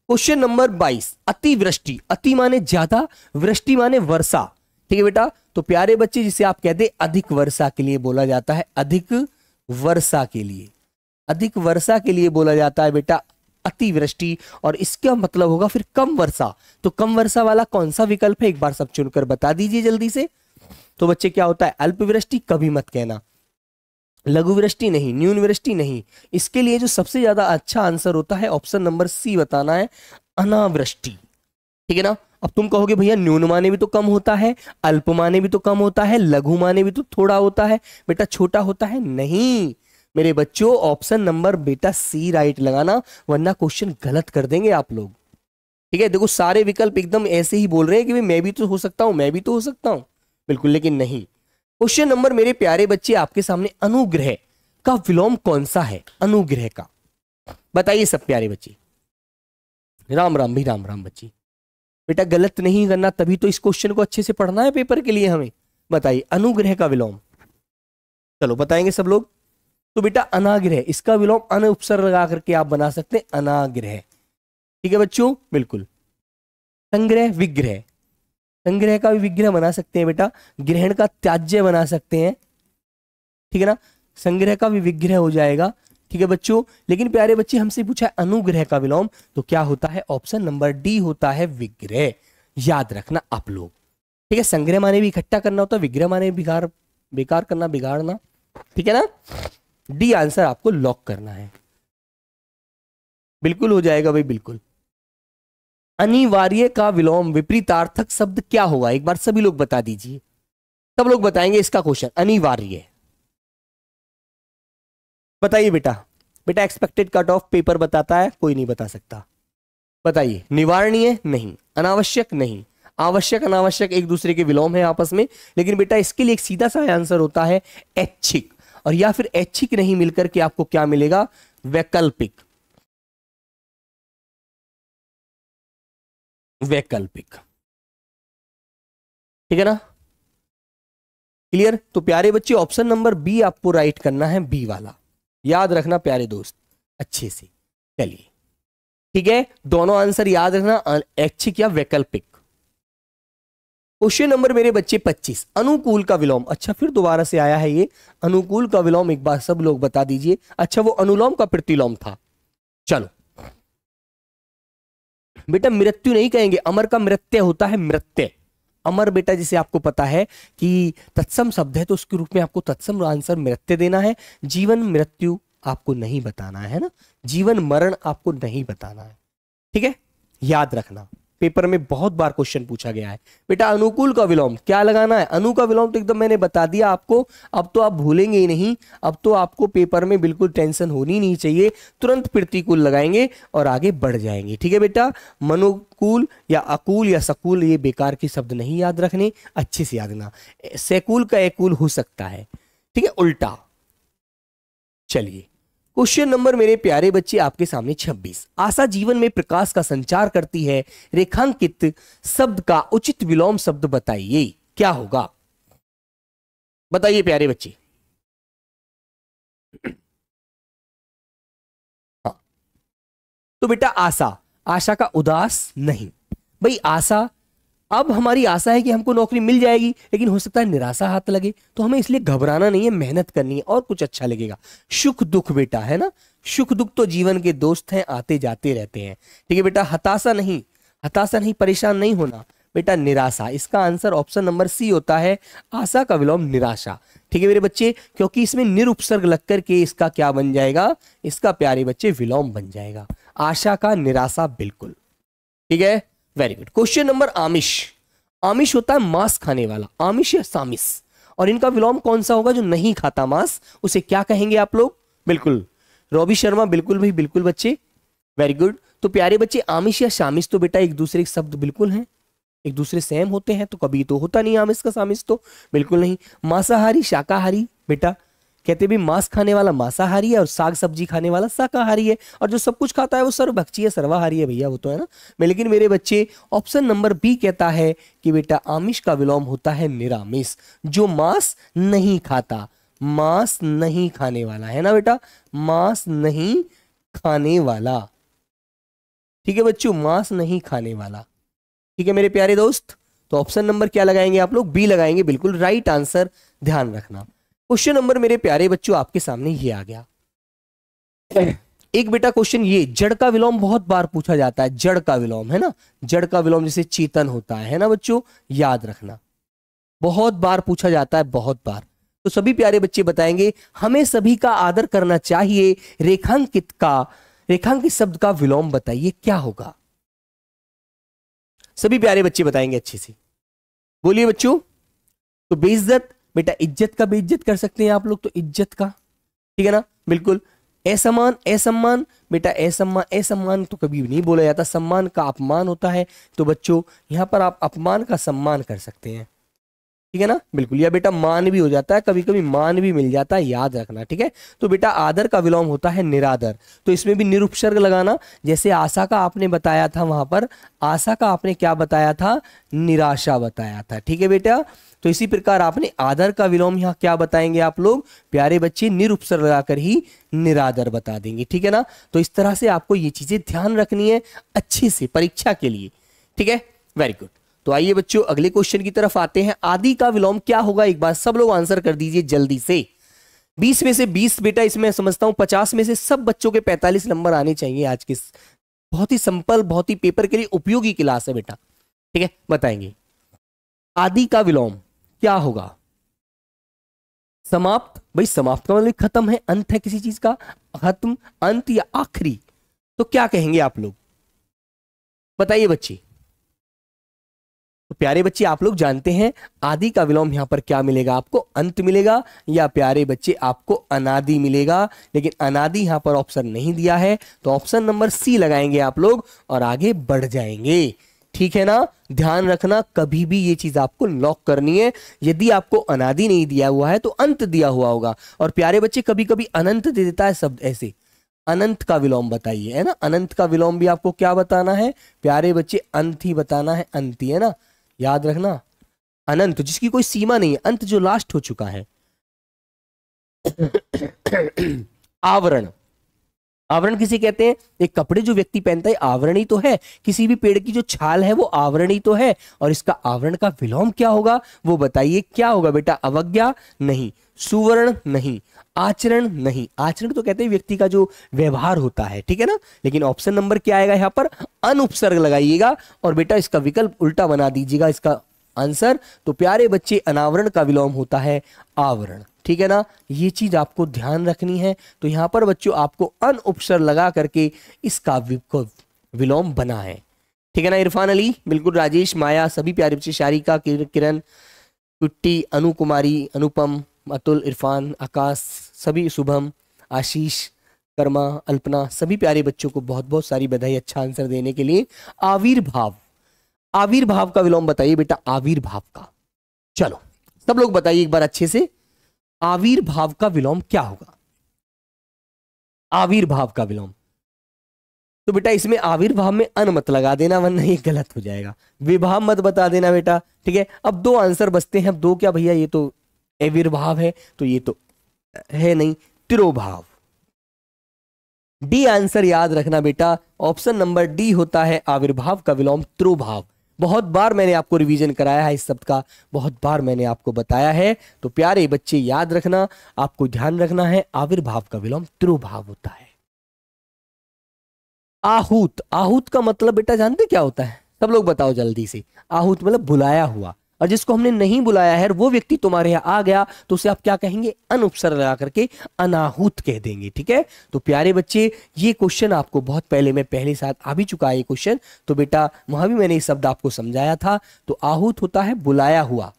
क्वेश्चन नंबर 22 अतिवृष्टि अति माने ज्यादा वृष्टि माने वर्षा ठीक है बेटा तो प्यारे बच्चे जिसे आप कहते अधिक वर्षा के लिए बोला जाता है अधिक वर्षा के लिए अधिक वर्षा के लिए बोला जाता है बेटा अतिवृष्टि और इसका मतलब होगा फिर कम वर्षा तो कम वर्षा वाला कौन सा विकल्प है एक बार सब चुनकर बता दीजिए जल्दी से तो बच्चे क्या होता है अल्पवृष्टि कभी मत कहना लघुवृष्टि नहीं न्यूनवृष्टि नहीं इसके लिए जो सबसे ज्यादा अच्छा आंसर होता है ऑप्शन नंबर सी बताना है अनावृष्टि ठीक है ना अब तुम कहोगे भैया न्यून माने भी तो कम होता है अल्प माने भी तो कम होता है लघु माने भी तो थोड़ा होता है बेटा छोटा होता है नहीं मेरे बच्चों ऑप्शन नंबर बेटा सी राइट लगाना वरना क्वेश्चन गलत कर देंगे आप लोग ठीक है देखो सारे विकल्प एकदम ऐसे ही बोल रहे हैं कि मैं भी तो हो सकता हूं मैं भी तो हो सकता हूं बिल्कुल लेकिन नहीं क्वेश्चन नंबर मेरे प्यारे बच्चे आपके सामने अनुग्रह का विलोम कौन सा है अनुग्रह का बताइए सब प्यारे बच्चे राम राम भी राम राम बच्चे बेटा गलत नहीं करना तभी तो इस क्वेश्चन को अच्छे से पढ़ना है पेपर के लिए हमें बताइए अनुग्रह का विलोम चलो बताएंगे सब लोग तो बेटा अनाग्रह इसका विलोम अन उपसर लगा करके आप बना सकते हैं अनाग्रह ठीक है बच्चों बिल्कुल संग्रह विग्रह संग्रह का भी विग्रह बना सकते हैं बेटा ग्रहण का त्याज्य बना सकते हैं ठीक है ना संग्रह का भी विग्रह हो जाएगा ठीक है बच्चों लेकिन प्यारे बच्चे हमसे पूछा है अनुग्रह का विलोम तो क्या होता है ऑप्शन नंबर डी होता है विग्रह याद रखना आप लोग ठीक है संग्रह माने भी इकट्ठा करना होता है विग्रह माने बिगार बेकार करना बिगाड़ना ठीक है ना डी आंसर आपको लॉक करना है बिल्कुल हो जाएगा भाई बिल्कुल अनिवार्य का विलोम विपरीतार्थक शब्द क्या होगा एक बार सभी लोग बता दीजिए सब लोग बताएंगे इसका क्वेश्चन अनिवार्य बताइए बेटा बेटा एक्सपेक्टेड कट ऑफ पेपर बताता है कोई नहीं बता सकता बताइए निवारणीय नहीं अनावश्यक नहीं आवश्यक अनावश्यक एक दूसरे के विलोम है आपस में लेकिन बेटा इसके लिए एक सीधा सा आंसर होता है ऐच्छिक और या फिर ऐच्छिक नहीं मिलकर के आपको क्या मिलेगा वैकल्पिक वैकल्पिक ठीक है ना क्लियर तो प्यारे बच्चे ऑप्शन नंबर बी आपको राइट करना है बी वाला याद रखना प्यारे दोस्त अच्छे से चलिए ठीक है दोनों आंसर याद रखना ऐच्छिक या वैकल्पिक क्वेश्चन नंबर मेरे बच्चे 25 अनुकूल का विलोम अच्छा फिर दोबारा से आया है ये अनुकूल का विलोम एक बार सब लोग बता दीजिए अच्छा वो अनुलोम का प्रतिलोम था चलो बेटा मृत्यु नहीं कहेंगे अमर का मृत्य होता है मृत्य अमर बेटा जिसे आपको पता है कि तत्सम शब्द है तो उसके रूप में आपको तत्सम आंसर मृत्य देना है जीवन मृत्यु आपको नहीं बताना है ना जीवन मरण आपको नहीं बताना है ठीक है याद रखना पेपर में बहुत बार क्वेश्चन पूछा गया है बेटा अनुकूल का विलोम क्या लगाना है अनु का विलोम तो एकदम मैंने बता दिया आपको अब तो आप भूलेंगे ही नहीं अब तो आपको पेपर में बिल्कुल टेंशन होनी नहीं चाहिए तुरंत प्रतिकूल लगाएंगे और आगे बढ़ जाएंगे ठीक है बेटा मनुकूल या अकूल या सकूल ये बेकार के शब्द नहीं याद रखने अच्छे से याद ना सेकूल का एकूल हो सकता है ठीक है उल्टा चलिए क्वेश्चन नंबर मेरे प्यारे बच्चे आपके सामने 26 आशा जीवन में प्रकाश का संचार करती है रेखांकित शब्द का उचित विलोम शब्द बताइए क्या होगा बताइए प्यारे बच्चे हाँ तो बेटा आशा आशा का उदास नहीं भाई आशा अब हमारी आशा है कि हमको नौकरी मिल जाएगी लेकिन हो सकता है निराशा हाथ लगे तो हमें इसलिए घबराना नहीं है मेहनत करनी है और कुछ अच्छा लगेगा सुख दुख बेटा है ना सुख दुख तो जीवन के दोस्त हैं आते जाते रहते हैं ठीक है बेटा हताशा नहीं हताशा नहीं परेशान नहीं होना बेटा निराशा इसका आंसर ऑप्शन नंबर सी होता है आशा का विलोम निराशा ठीक है मेरे बच्चे क्योंकि इसमें निरुपसर्ग लग करके इसका क्या बन जाएगा इसका प्यारे बच्चे विलोम बन जाएगा आशा का निराशा बिल्कुल ठीक है वेरी गुड क्वेश्चन नंबर आमिश आमिश होता है मांस खाने वाला आमिश या सामिस और इनका विलोम कौन सा होगा जो नहीं खाता मांस उसे क्या कहेंगे आप लोग बिल्कुल रॉबी शर्मा बिल्कुल भाई बिल्कुल बच्चे वेरी गुड तो प्यारे बच्चे आमिश या शामिस तो बेटा एक दूसरे के शब्द बिल्कुल हैं एक दूसरे सेम होते हैं तो कभी तो होता नहीं आमिस का शामिस तो बिल्कुल नहीं मांसाहारी शाकाहारी बेटा कहते भी मांस खाने वाला मांसाहारी है और साग सब्जी खाने वाला शाकाहारी है और जो सब कुछ खाता है वो सर्वभक्षी है सर्वाहारी है भैया वो तो है ना मैं लेकिन मेरे बच्चे ऑप्शन नंबर बी कहता है कि बेटा आमिष का विलोम होता है निरामिष जो मांस नहीं खाता मांस नहीं खाने वाला है ना बेटा मांस नहीं खाने वाला ठीक है बच्चों मांस नहीं खाने वाला ठीक है मेरे प्यारे दोस्त तो ऑप्शन नंबर क्या लगाएंगे आप लोग बी लगाएंगे बिल्कुल राइट आंसर ध्यान रखना क्वेश्चन नंबर मेरे प्यारे बच्चों आपके सामने ये आ गया एक बेटा क्वेश्चन ये जड़ का विलोम बहुत बार पूछा जाता है जड़ का विलोम है ना जड़ का विलोम जैसे चेतन होता है, ना बच्चों याद रखना बहुत बार पूछा जाता है बहुत बार तो सभी प्यारे बच्चे बताएंगे हमें सभी का आदर करना चाहिए रेखांकित का रेखांकित शब्द का विलोम बताइए क्या होगा सभी प्यारे बच्चे बताएंगे अच्छे से बोलिए बच्चों तो बेइज्जत बेटा इज्जत का भी इज्जत कर सकते हैं आप लोग तो इज्जत का ठीक है ना बिल्कुल असमान असम्मान बेटा असम्मान असम्मान तो कभी नहीं बोला जाता सम्मान का अपमान होता है तो बच्चों यहाँ पर आप अपमान का सम्मान कर सकते हैं ठीक है ना बिल्कुल या बेटा मान भी हो जाता है कभी कभी मान भी मिल जाता है याद रखना ठीक है तो बेटा आदर का विलोम होता है निरादर तो इसमें भी निरुपसर्ग लगाना जैसे आशा का आपने बताया था वहां पर आशा का आपने क्या बताया था निराशा बताया था ठीक है बेटा तो इसी प्रकार आपने आदर का विलोम यहाँ क्या बताएंगे आप लोग प्यारे बच्चे निरुपसर लगाकर ही निरादर बता देंगे ठीक है ना तो इस तरह से आपको ये चीजें ध्यान रखनी है अच्छे से परीक्षा के लिए ठीक है वेरी गुड तो आइए बच्चों अगले क्वेश्चन की तरफ आते हैं आदि का विलोम क्या होगा एक बार सब लोग आंसर कर दीजिए जल्दी से बीस में से बीस बेटा इसमें समझता हूं पचास में से सब बच्चों के पैंतालीस नंबर आने चाहिए आज के बहुत ही सिंपल बहुत ही पेपर के लिए उपयोगी क्लास है बेटा ठीक है बताएंगे आदि का विलोम क्या होगा समाप्त भाई समाप्त का मतलब खत्म है अंत है किसी चीज का खत्म अंत या आखिरी तो क्या कहेंगे आप लोग बताइए बच्चे तो प्यारे बच्चे आप लोग जानते हैं आदि का विलोम यहां पर क्या मिलेगा आपको अंत मिलेगा या प्यारे बच्चे आपको अनादि मिलेगा लेकिन अनादि यहां पर ऑप्शन नहीं दिया है तो ऑप्शन नंबर सी लगाएंगे आप लोग और आगे बढ़ जाएंगे ठीक है ना ध्यान रखना कभी भी ये चीज आपको लॉक करनी है यदि आपको अनादि नहीं दिया हुआ है तो अंत दिया हुआ होगा और प्यारे बच्चे कभी कभी अनंत दे देता है शब्द ऐसे अनंत का विलोम बताइए है ना अनंत का विलोम भी आपको क्या बताना है प्यारे बच्चे अंत ही बताना है अंत ही है ना याद रखना अनंत जिसकी कोई सीमा नहीं है अंत जो लास्ट हो चुका है <coughs> आवरण आवरण किसे कहते हैं एक कपड़े जो व्यक्ति पहनता है आवरण ही तो है किसी भी पेड़ की जो छाल है वो आवरण ही तो है और इसका आवरण का विलोम क्या होगा वो बताइए क्या होगा बेटा अवज्ञा नहीं सुवर्ण नहीं आचरण नहीं आचरण तो कहते हैं व्यक्ति का जो व्यवहार होता है ठीक है ना लेकिन ऑप्शन नंबर क्या आएगा यहाँ पर अनुपसर्ग लगाइएगा और बेटा इसका विकल्प उल्टा बना दीजिएगा इसका आंसर तो प्यारे बच्चे अनावरण का विलोम होता है आवरण ठीक है ना ये चीज आपको ध्यान रखनी है तो यहां पर बच्चों आपको अन उपसर लगा करके इस काव्य को विलोम बना है ठीक है ना इरफान अली बिल्कुल राजेश माया सभी प्यारे बच्चे शारिका किरण कुट्टी अनु कुमारी अनुपम अतुल इरफान आकाश सभी शुभम आशीष कर्मा अल्पना सभी प्यारे बच्चों को बहुत बहुत सारी बधाई अच्छा आंसर देने के लिए आविर्भाव आविर्भाव का विलोम बताइए बेटा आविर्भाव का चलो सब लोग बताइए एक बार अच्छे से आविर्भाव का विलोम क्या होगा आविर्भाव का विलोम तो बेटा इसमें आविर्भाव में अन मत लगा देना वरना ये गलत हो जाएगा विभाव मत बता देना बेटा ठीक है अब दो आंसर बचते हैं अब दो क्या भैया ये तो अविर्भाव है तो ये तो है नहीं तिरोभाव डी आंसर याद रखना बेटा ऑप्शन नंबर डी होता है आविर्भाव का विलोम त्रोभाव बहुत बार मैंने आपको रिवीजन कराया है इस शब्द का बहुत बार मैंने आपको बताया है तो प्यारे बच्चे याद रखना आपको ध्यान रखना है आविर्भाव का विलोम त्रुभाव होता है आहूत आहूत का मतलब बेटा जानते क्या होता है सब लोग बताओ जल्दी से आहूत मतलब बुलाया हुआ और जिसको हमने नहीं बुलाया है वो व्यक्ति तुम्हारे यहाँ आ गया तो उसे आप क्या कहेंगे अनुपसर लगा करके अनाहूत कह देंगे ठीक है तो प्यारे बच्चे ये क्वेश्चन आपको बहुत पहले में पहले साथ आ भी चुका है ये क्वेश्चन तो बेटा वहां भी मैंने ये शब्द आपको समझाया था तो आहूत होता है बुलाया हुआ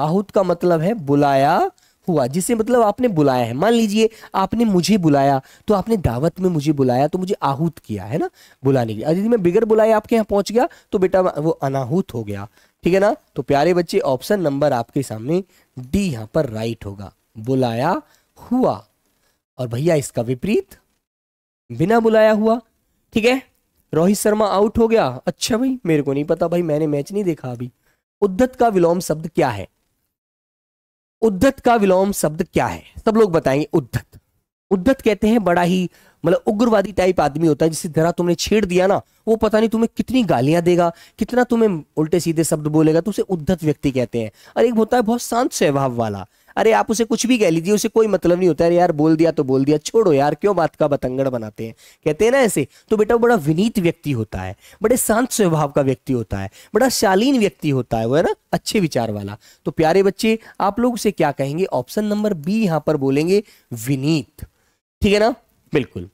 आहूत का मतलब है बुलाया हुआ जिसे मतलब आपने बुलाया है मान लीजिए आपने मुझे बुलाया तो आपने दावत में मुझे बुलाया तो मुझे आहूत किया है ना बुलाने के लिए यदि मैं बिगड़ बुलाया आपके यहाँ पहुंच गया तो बेटा वो अनाहूत हो गया ठीक है ना तो प्यारे बच्चे ऑप्शन नंबर आपके सामने डी यहां पर राइट होगा बुलाया हुआ और भैया इसका विपरीत बिना बुलाया हुआ ठीक है रोहित शर्मा आउट हो गया अच्छा भाई मेरे को नहीं पता भाई मैंने मैच नहीं देखा अभी उद्धत का विलोम शब्द क्या है उद्धत का विलोम शब्द क्या है सब लोग बताएंगे उद्धत उद्धत कहते हैं बड़ा ही मतलब उग्रवादी टाइप आदमी होता है जिससे धरा तुमने छेड़ दिया ना वो पता नहीं तुम्हें कितनी गालियां देगा कितना तुम्हें उल्टे सीधे शब्द बोलेगा तो उसे उद्धत व्यक्ति कहते हैं और एक होता है बहुत शांत स्वभाव वाला अरे आप उसे कुछ भी कह लीजिए उसे कोई मतलब नहीं होता है यार बोल दिया तो बोल दिया छोड़ो यार क्यों बात का बतंगड़ बनाते हैं कहते हैं ना ऐसे तो बेटा वो बड़ा विनीत व्यक्ति होता है बड़े शांत स्वभाव का व्यक्ति होता है बड़ा शालीन व्यक्ति होता है वो है ना अच्छे विचार वाला तो प्यारे बच्चे आप लोग उसे क्या कहेंगे ऑप्शन नंबर बी यहां पर बोलेंगे विनीत ठीक है ना बिल्कुल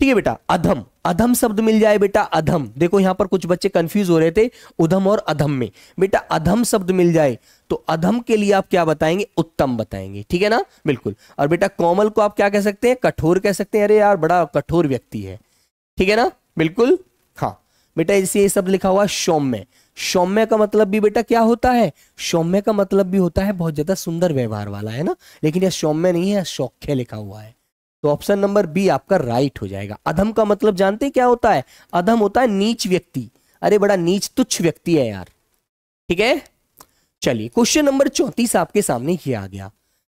ठीक है बेटा अधम अधम शब्द मिल जाए बेटा अधम देखो यहां पर कुछ बच्चे कंफ्यूज हो रहे थे उधम और अधम में बेटा अधम शब्द मिल जाए तो अधम के लिए आप क्या बताएंगे उत्तम बताएंगे ठीक है ना बिल्कुल और बेटा कोमल को आप क्या कह सकते हैं कठोर कह सकते हैं अरे यार बड़ा कठोर व्यक्ति है ठीक है ना बिल्कुल हाँ बेटा इसे ये शब्द लिखा हुआ सौम्य सौम्य का मतलब भी बेटा क्या होता है सौम्य का मतलब भी होता है बहुत ज्यादा सुंदर व्यवहार वाला है ना लेकिन यह सौम्य नहीं है सौख्य लिखा हुआ है तो ऑप्शन नंबर बी आपका राइट हो जाएगा अधम का मतलब जानते क्या होता है अधम होता है नीच व्यक्ति अरे बड़ा नीच तुच्छ व्यक्ति है यार ठीक है चलिए क्वेश्चन नंबर चौंतीस आपके सामने ही आ गया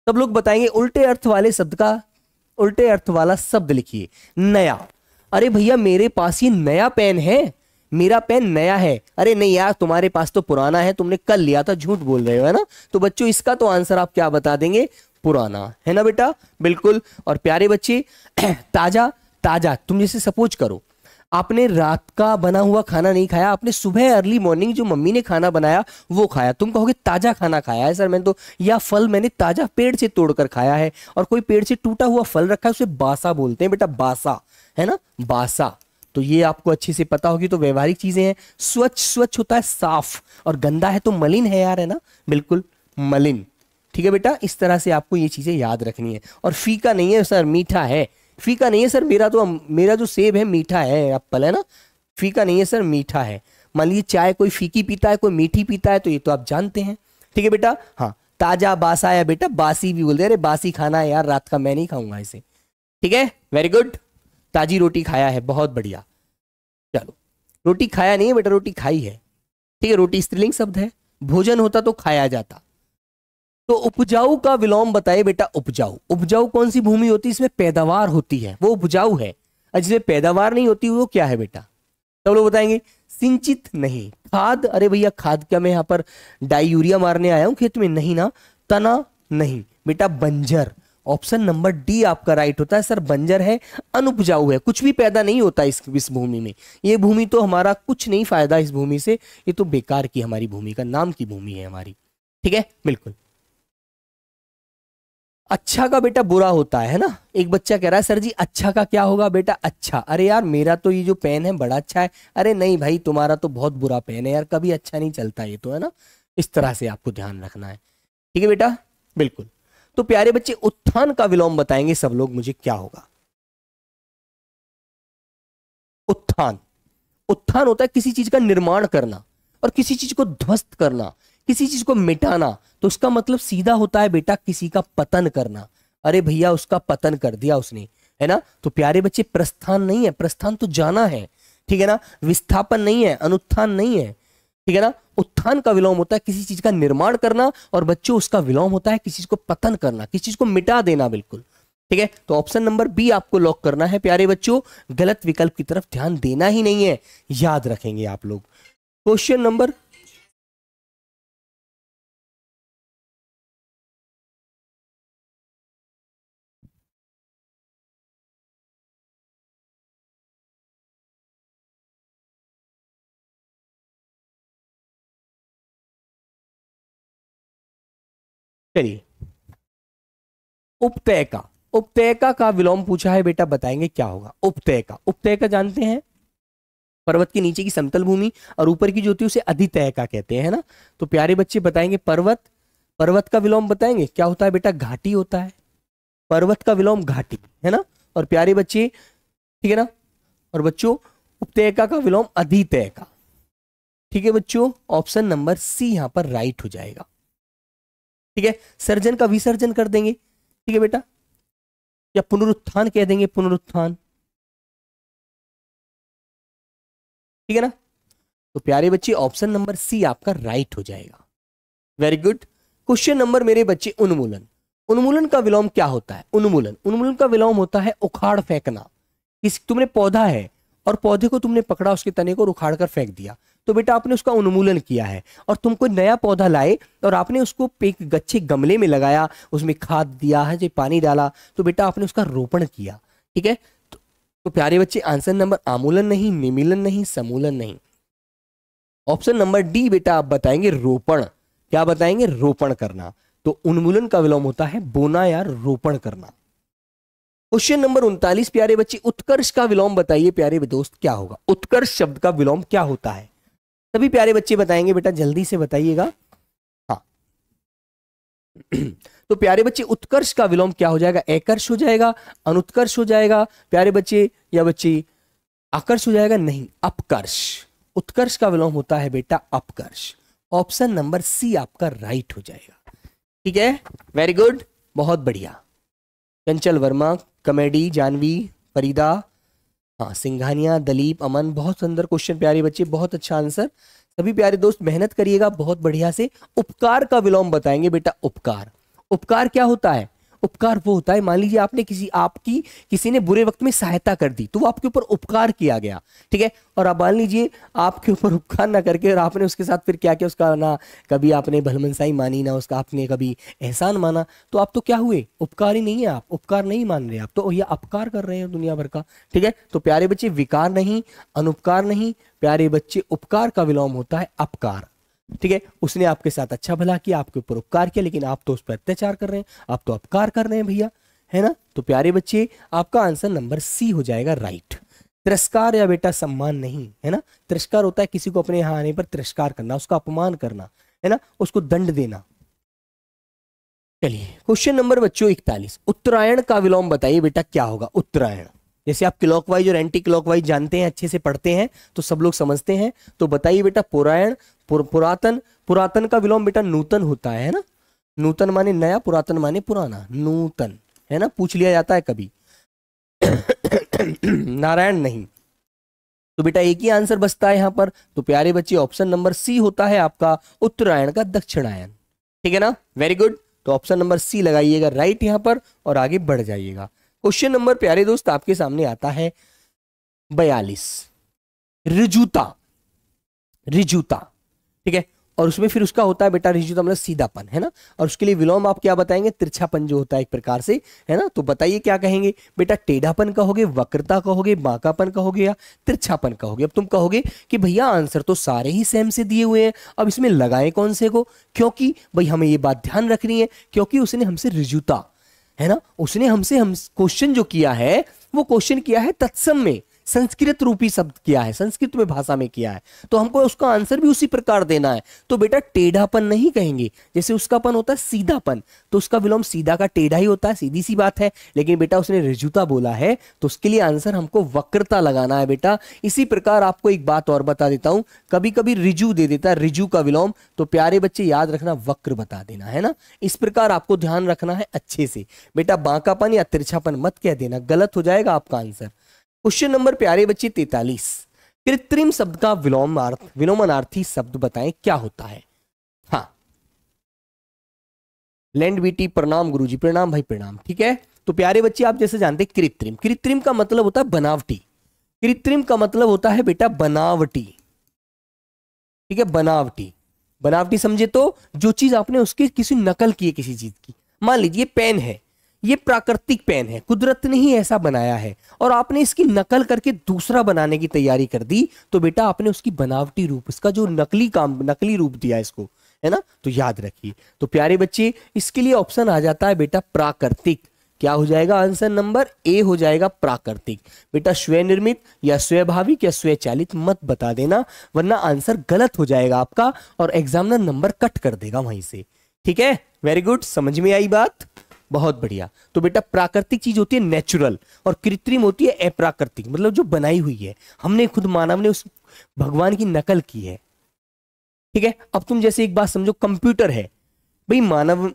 सब लोग बताएंगे उल्टे अर्थ वाले शब्द का उल्टे अर्थ वाला शब्द लिखिए नया अरे भैया मेरे पास ये नया पेन है मेरा पेन नया है अरे नहीं यार तुम्हारे पास तो पुराना है तुमने कल लिया था झूठ बोल रहे हो है ना तो बच्चों इसका तो आंसर आप क्या बता देंगे पुराना है ना बेटा बिल्कुल और प्यारे बच्चे <clears throat> ताज़ा ताज़ा तुम जैसे सपोज करो आपने रात का बना हुआ खाना नहीं खाया आपने सुबह अर्ली मॉर्निंग जो मम्मी ने खाना बनाया वो खाया तुम कहोगे ताज़ा खाना खाया है सर मैंने तो या फल मैंने ताज़ा पेड़ से तोड़कर खाया है और कोई पेड़ से टूटा हुआ फल रखा है उसे बासा बोलते हैं बेटा बासा है ना बासा तो ये आपको अच्छे से पता होगी तो व्यवहारिक चीज़ें हैं स्वच्छ स्वच्छ होता है साफ और गंदा है तो मलिन है यार है ना बिल्कुल मलिन ठीक है बेटा इस तरह से आपको ये चीज़ें याद रखनी है और फीका नहीं है सर मीठा है फीका नहीं है सर मेरा तो मेरा जो सेब है मीठा है एप्पल है ना फीका नहीं है सर मीठा है मान लीजिए चाय कोई फीकी पीता है कोई मीठी पीता है तो ये तो आप जानते हैं ठीक है बेटा हाँ ताजा बासा या बेटा बासी भी बोलते अरे बासी खाना है यार रात का मैं नहीं खाऊंगा इसे ठीक है वेरी गुड ताजी रोटी खाया है बहुत बढ़िया चलो रोटी खाया नहीं है बेटा रोटी खाई है ठीक है रोटी स्त्रीलिंग शब्द है भोजन होता तो खाया जाता तो उपजाऊ का विलोम बताए बेटा उपजाऊ उपजाऊ कौन सी भूमि होती है इसमें पैदावार होती है वो उपजाऊ है जिसमें पैदावार नहीं होती वो क्या है बेटा सब लोग बताएंगे सिंचित नहीं खाद अरे भैया खाद क्या मैं यहां पर डाई यूरिया मारने आया हूं खेत में नहीं ना तना नहीं बेटा बंजर ऑप्शन नंबर डी आपका राइट होता है सर बंजर है अनुपजाऊ है कुछ भी पैदा नहीं होता इस इस भूमि में ये भूमि तो हमारा कुछ नहीं फायदा इस भूमि से ये तो बेकार की हमारी भूमि का नाम की भूमि है हमारी ठीक है बिल्कुल अच्छा का बेटा बुरा होता है ना एक बच्चा कह रहा है सर जी अच्छा का क्या होगा बेटा अच्छा अरे यार मेरा तो ये जो पेन है बड़ा अच्छा है अरे नहीं भाई तुम्हारा तो बहुत बुरा पेन है यार कभी अच्छा नहीं चलता ये तो है ना इस तरह से आपको ध्यान रखना है ठीक है बेटा बिल्कुल तो प्यारे बच्चे उत्थान का विलोम बताएंगे सब लोग मुझे क्या होगा उत्थान उत्थान होता है किसी चीज का निर्माण करना और किसी चीज को ध्वस्त करना किसी चीज को मिटाना तो उसका मतलब सीधा होता है बेटा किसी का पतन करना अरे भैया उसका पतन कर दिया उसने है ना तो प्यारे बच्चे प्रस्थान नहीं है प्रस्थान तो जाना है ठीक है ना विस्थापन नहीं है अनुत्थान नहीं है ठीक है ना उत्थान का विलोम होता है किसी चीज का निर्माण करना और बच्चों उसका विलोम होता है किसी चीज को पतन करना किसी चीज को मिटा देना बिल्कुल ठीक है तो ऑप्शन नंबर बी आपको लॉक करना है प्यारे बच्चों गलत विकल्प की तरफ ध्यान देना ही नहीं है याद रखेंगे आप लोग क्वेश्चन नंबर चलिए का उपतय का विलोम पूछा है बेटा बताएंगे क्या होगा उपतय का जानते हैं पर्वत के नीचे की समतल भूमि और ऊपर की जो होती है उसे अधितयका कहते हैं ना तो प्यारे बच्चे बताएंगे पर्वत पर्वत का विलोम बताएंगे क्या होता है बेटा घाटी होता है पर्वत का विलोम घाटी है ना और प्यारे बच्चे ठीक है ना और बच्चों उपतयका का विलोम अधितयका ठीक है बच्चों ऑप्शन नंबर सी यहां पर राइट हो जाएगा ठीक है सर्जन का विसर्जन कर देंगे ठीक है बेटा या पुनरुत्थान कह देंगे पुनरुत्थान ठीक है ना तो प्यारे बच्चे ऑप्शन नंबर सी आपका राइट हो जाएगा वेरी गुड क्वेश्चन नंबर मेरे बच्चे उन्मूलन उन्मूलन का विलोम क्या होता है उन्मूलन उन्मूलन का विलोम होता है उखाड़ फेंकना इस तुमने पौधा है और पौधे को तुमने पकड़ा उसके तने को उखाड़ कर फेंक दिया तो बेटा आपने उसका उन्मूलन किया है और तुम कोई नया पौधा लाए और आपने उसको एक गच्छे गमले में लगाया उसमें खाद दिया है जो पानी डाला तो बेटा आपने उसका रोपण किया ठीक है तो, तो प्यारे बच्चे आंसर नंबर आमूलन नहीं निमिलन नहीं समूलन नहीं ऑप्शन नंबर डी बेटा आप बताएंगे रोपण क्या बताएंगे रोपण करना तो उन्मूलन का विलोम होता है बोना या रोपण करना क्वेश्चन नंबर उनतालीस प्यारे बच्चे उत्कर्ष का विलोम बताइए प्यारे दोस्त क्या होगा उत्कर्ष शब्द का विलोम क्या होता है सभी प्यारे बच्चे बताएंगे बेटा जल्दी से बताइएगा हाँ <clears throat> तो प्यारे बच्चे उत्कर्ष का विलोम क्या हो जाएगा एकर्ष हो जाएगा अनुत्कर्ष हो जाएगा प्यारे बच्चे या बच्ची आकर्ष हो जाएगा नहीं अपकर्ष उत्कर्ष का विलोम होता है बेटा अपकर्ष ऑप्शन नंबर सी आपका राइट हो जाएगा ठीक है वेरी गुड बहुत बढ़िया चंचल वर्मा कमेडी जानवी फरीदा हाँ सिंघानिया दलीप अमन बहुत सुंदर क्वेश्चन प्यारे बच्चे बहुत अच्छा आंसर सभी प्यारे दोस्त मेहनत करिएगा बहुत बढ़िया से उपकार का विलोम बताएंगे बेटा उपकार उपकार क्या होता है उपकार वो होता है मान लीजिए आपने किसी आपकी किसी ने बुरे वक्त में सहायता कर दी तो वो आपके ऊपर उपकार किया गया ठीक है और आप मान लीजिए आपके ऊपर उपकार ना करके और आपने उसके साथ फिर क्या किया उसका ना कभी आपने भलमनसाई मानी ना उसका आपने कभी एहसान माना तो आप तो क्या हुए उपकार ही नहीं है आप उपकार नहीं मान रहे आप तो यह अपकार कर रहे हैं दुनिया भर का ठीक है तो प्यारे बच्चे विकार नहीं अनुपकार नहीं प्यारे बच्चे उपकार का विलोम होता है अपकार ठीक है उसने आपके साथ अच्छा भला किया आपके ऊपर उपकार किया लेकिन आप तो उस पर अत्याचार कर रहे हैं आप तो अपकार कर रहे हैं भैया है ना तो प्यारे बच्चे आपका आंसर नंबर सी हो जाएगा राइट तिरस्कार या बेटा सम्मान नहीं है ना तिरस्कार होता है किसी को अपने यहां आने पर तिरस्कार करना उसका अपमान करना है ना उसको दंड देना चलिए क्वेश्चन नंबर बच्चों इकतालीस उत्तरायण का विलोम बताइए बेटा क्या होगा उत्तरायण जैसे आप क्लॉकवाइज और एंटी क्लॉकवाइज जानते हैं अच्छे से पढ़ते हैं तो सब लोग समझते हैं तो बताइए बेटा पुरायण पुर, पुरातन पुरातन का विलोम बेटा नूतन होता है ना नूतन माने नया पुरातन माने पुराना नूतन है ना पूछ लिया जाता है कभी <coughs> नारायण नहीं तो बेटा एक ही आंसर बचता है यहां पर तो प्यारे बच्चे ऑप्शन नंबर सी होता है आपका उत्तरायण का दक्षिणायन ठीक है ना वेरी गुड तो ऑप्शन नंबर सी लगाइएगा राइट यहां पर और आगे बढ़ जाइएगा क्वेश्चन नंबर प्यारे दोस्त आपके सामने आता है बयालीस रिजुता रिजुता ठीक है और उसमें फिर उसका होता है बेटा रिजु तो सीधापन है ना और उसके लिए विलोम आप क्या बताएंगे तिरछापन जो होता है एक प्रकार से है ना तो बताइए क्या कहेंगे बेटा टेढ़ापन कहोगे वक्रता कहोगे बांकापन कहोगे या तिरछापन कहोगे अब तुम कहोगे कि भैया आंसर तो सारे ही सेम से दिए हुए हैं अब इसमें लगाए कौन से को क्योंकि भाई हमें ये बात ध्यान रखनी है क्योंकि उसने हमसे रिजुता है ना उसने हमसे हम क्वेश्चन जो किया है वो क्वेश्चन किया है तत्सम में संस्कृत रूपी शब्द किया है संस्कृत में भाषा में किया है तो हमको उसका आंसर भी उसी प्रकार देना है तो बेटा टेढ़ापन नहीं कहेंगे जैसे उसका पन होता है सीधापन तो उसका विलोम सीधा का टेढ़ा ही होता है सीधी सी बात है लेकिन बेटा उसने रिजुता बोला है तो उसके लिए आंसर हमको वक्रता लगाना है बेटा इसी प्रकार आपको एक बात और बता देता हूं कभी कभी रिजू दे देता है रिजू का विलोम तो प्यारे बच्चे याद रखना वक्र बता देना है ना इस प्रकार आपको ध्यान रखना है अच्छे से बेटा बांकापन या तिरछापन मत कह देना गलत हो जाएगा आपका आंसर क्वेश्चन नंबर प्यारे बच्चे तैतालीस कृत्रिम शब्द का अर्थ विलोमनार्थी शब्द बताएं क्या होता है हाँ लैंड बीटी प्रणाम गुरु जी प्रणाम भाई प्रणाम ठीक है तो प्यारे बच्चे आप जैसे जानते हैं कृत्रिम कृत्रिम का मतलब होता है बनावटी कृत्रिम का मतलब होता है बेटा बनावटी ठीक है बनावटी बनावटी समझे तो जो चीज आपने उसकी किसी नकल की है किसी चीज की मान लीजिए पेन है ये प्राकृतिक पेन है कुदरत ने ही ऐसा बनाया है और आपने इसकी नकल करके दूसरा बनाने की तैयारी कर दी तो बेटा आपने उसकी बनावटी रूप इसका जो नकली काम नकली रूप दिया इसको है ना तो याद रखिए तो प्यारे बच्चे इसके लिए ऑप्शन आ जाता है बेटा प्राकृतिक क्या हो जाएगा आंसर नंबर ए हो जाएगा प्राकृतिक बेटा स्वनिर्मित या स्वभाविक या स्वचालित मत बता देना वरना आंसर गलत हो जाएगा आपका और एग्जामिनर नंबर कट कर देगा वहीं से ठीक है वेरी गुड समझ में आई बात बहुत बढ़िया तो बेटा प्राकृतिक चीज होती है नेचुरल और कृत्रिम होती है अप्राकृतिक मतलब जो बनाई हुई है हमने खुद मानव ने उस भगवान की नकल की है ठीक है अब तुम जैसे एक बात समझो कंप्यूटर है भाई मानव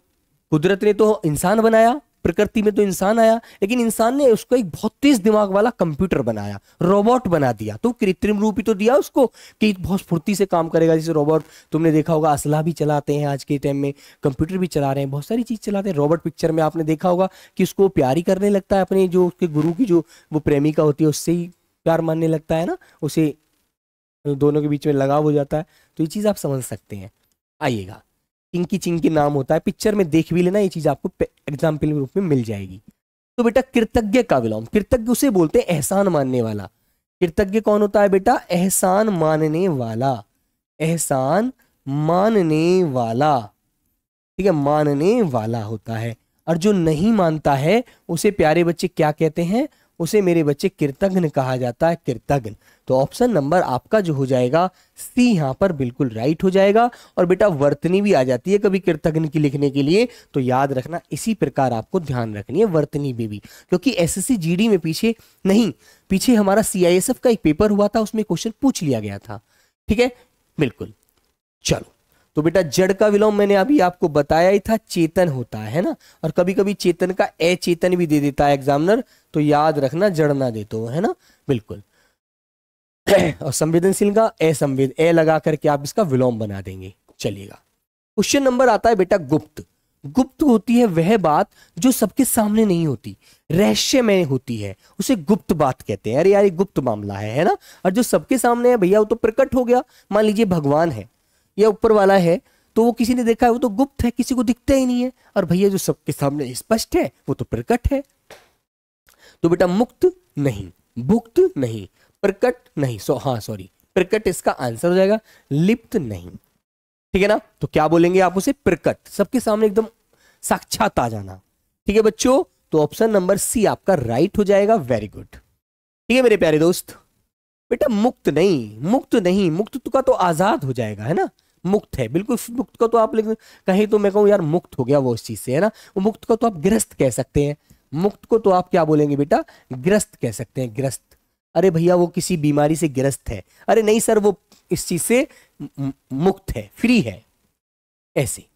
कुदरत ने तो इंसान बनाया प्रकृति में तो इंसान आया लेकिन इंसान ने उसको एक बहुत तेज दिमाग वाला कंप्यूटर बनाया रोबोट बना दिया तो कृत्रिम रूप ही तो दिया उसको कि बहुत फुर्ती से काम करेगा जैसे रोबोट तुमने देखा होगा असला भी चलाते हैं आज के टाइम में कंप्यूटर भी चला रहे हैं बहुत सारी चीज़ चलाते हैं रोबोट पिक्चर में आपने देखा होगा कि उसको प्यारी करने लगता है अपने जो उसके गुरु की जो वो प्रेमिका होती है उससे ही प्यार मानने लगता है ना उसे दोनों के बीच में लगाव हो जाता है तो ये चीज़ आप समझ सकते हैं आइएगा चिंकी चिंकी नाम होता है पिक्चर में देख भी लेना ये चीज आपको एग्जाम्पल रूप में मिल जाएगी तो बेटा कृतज्ञ का विलोम कृतज्ञ उसे बोलते हैं एहसान मानने वाला कृतज्ञ कौन होता है बेटा एहसान मानने वाला एहसान मानने वाला ठीक है मानने वाला होता है और जो नहीं मानता है उसे प्यारे बच्चे क्या कहते हैं उसे मेरे बच्चे कृतघ्न कहा जाता है कृतघ्न तो ऑप्शन नंबर आपका जो हो जाएगा सी यहाँ पर बिल्कुल राइट हो जाएगा और बेटा वर्तनी भी आ जाती है कभी कृतघ्न की लिखने के लिए तो याद रखना इसी प्रकार आपको ध्यान रखनी है वर्तनी में भी क्योंकि जी डी में पीछे नहीं पीछे हमारा एफ का एक पेपर हुआ था उसमें क्वेश्चन पूछ लिया गया था ठीक है बिल्कुल चलो तो बेटा जड़ का विलोम मैंने अभी आपको बताया ही था चेतन होता है ना और कभी कभी चेतन का अचेतन भी दे देता है एग्जामिनर तो याद रखना जड़ ना दे तो है ना बिल्कुल <clears throat> और संवेदनशील का असंवेद ए लगा करके आप इसका विलोम बना देंगे चलिएगा क्वेश्चन नंबर आता है बेटा गुप्त गुप्त होती है वह बात जो सबके सामने नहीं होती रहस्य में होती है उसे गुप्त बात कहते हैं अरे यार ये गुप्त मामला है है ना और जो सबके सामने है भैया वो तो प्रकट हो गया मान लीजिए भगवान है या ऊपर वाला है तो वो किसी ने देखा है वो तो गुप्त है किसी को दिखता ही नहीं है और भैया जो सबके सामने स्पष्ट है वो तो प्रकट है तो बेटा मुक्त नहीं भुक्त नहीं प्रकट नहीं सो हाँ सॉरी प्रकट इसका आंसर हो जाएगा लिप्त नहीं ठीक है ना तो क्या बोलेंगे आप उसे प्रकट सबके सामने एकदम साक्षात आ जाना ठीक है बच्चों तो ऑप्शन नंबर सी आपका राइट हो जाएगा वेरी गुड ठीक है मेरे प्यारे दोस्त बेटा मुक्त नहीं मुक्त नहीं मुक्त तो का तो आजाद हो जाएगा है ना मुक्त है बिल्कुल मुक्त को तो आप लेकिन कहीं तो मैं कहूँ यार मुक्त हो गया वो इस चीज़ से है ना वो मुक्त को तो आप ग्रस्त कह सकते हैं मुक्त को तो आप क्या बोलेंगे बेटा ग्रस्त कह सकते हैं ग्रस्त अरे भैया वो किसी बीमारी से ग्रस्त है अरे नहीं सर वो इस चीज़ से मुक्त है फ्री है ऐसे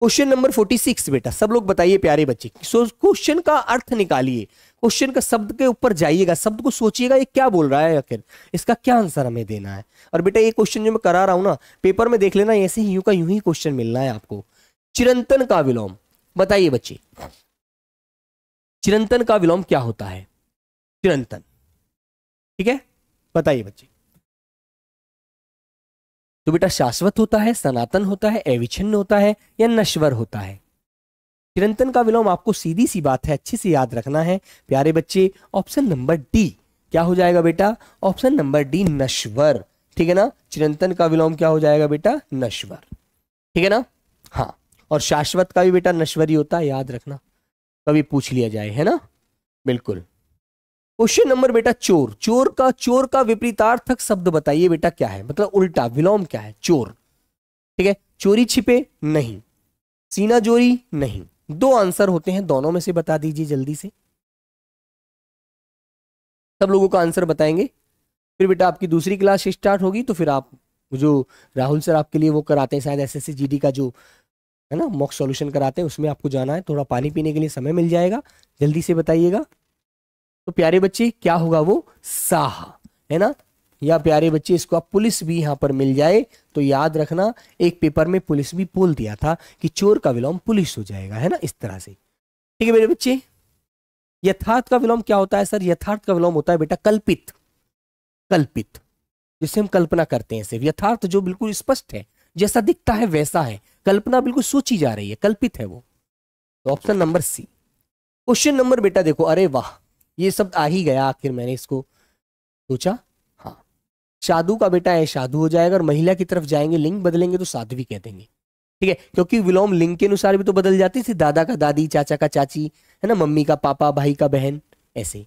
क्वेश्चन नंबर फोर्टी सिक्स बेटा सब लोग बताइए प्यारे बच्चे क्वेश्चन का अर्थ निकालिए क्वेश्चन का शब्द के ऊपर जाइएगा शब्द को सोचिएगा ये क्या बोल रहा है आखिर इसका क्या आंसर हमें देना है और बेटा ये क्वेश्चन जो मैं करा रहा हूँ ना पेपर में देख लेना ऐसे ही यूं का यू ही क्वेश्चन मिलना है आपको चिरंतन का विलोम बताइए बच्चे चिरंतन का विलोम क्या होता है चिरंतन ठीक है बताइए बच्चे तो बेटा शाश्वत होता है सनातन होता है अविच्छिन्न होता है या नश्वर होता है चिरंतन का विलोम आपको सीधी सी बात है अच्छे से याद रखना है प्यारे बच्चे ऑप्शन नंबर डी क्या हो जाएगा बेटा ऑप्शन नंबर डी नश्वर ठीक है ना चिरंतन का विलोम क्या हो जाएगा बेटा नश्वर ठीक है ना हाँ और शाश्वत का भी बेटा नश्वरी होता है याद रखना कभी पूछ लिया जाए है ना बिल्कुल क्वेश्चन नंबर बेटा चोर चोर का चोर का विपरीतार्थक शब्द बताइए बेटा क्या है मतलब उल्टा विलोम क्या है चोर ठीक है चोरी छिपे नहीं सीना जोरी नहीं दो आंसर होते हैं दोनों में से बता दीजिए जल्दी से सब लोगों का आंसर बताएंगे फिर बेटा आपकी दूसरी क्लास स्टार्ट होगी तो फिर आप जो राहुल सर आपके लिए वो कराते हैं शायद एस एस का जो है ना मॉक सॉल्यूशन कराते हैं उसमें आपको जाना है थोड़ा पानी पीने के लिए समय मिल जाएगा जल्दी से बताइएगा तो प्यारे बच्चे क्या होगा वो साह है ना या प्यारे बच्चे इसको आप पुलिस भी यहां पर मिल जाए तो याद रखना एक पेपर में पुलिस भी बोल दिया था कि चोर का विलोम पुलिस हो जाएगा है ना इस तरह से ठीक है मेरे बच्चे यथार्थ का विलोम क्या होता है सर यथार्थ का विलोम होता है बेटा कल्पित कल्पित जिससे हम कल्पना करते हैं सिर्फ यथार्थ जो बिल्कुल स्पष्ट है जैसा दिखता है वैसा है कल्पना बिल्कुल सोची जा रही है कल्पित है वो तो option number C question number बेटा देखो अरे वाह ये शब्द आ ही गया आखिर मैंने इसको सोचा हाँ साधु का बेटा है साधु हो जाएगा और महिला की तरफ जाएंगे लिंग बदलेंगे तो साध्वी कह देंगे ठीक है क्योंकि विलोम लिंग के अनुसार भी तो बदल जाती थी दादा का दादी चाचा का चाची है ना मम्मी का पापा भाई का बहन ऐसे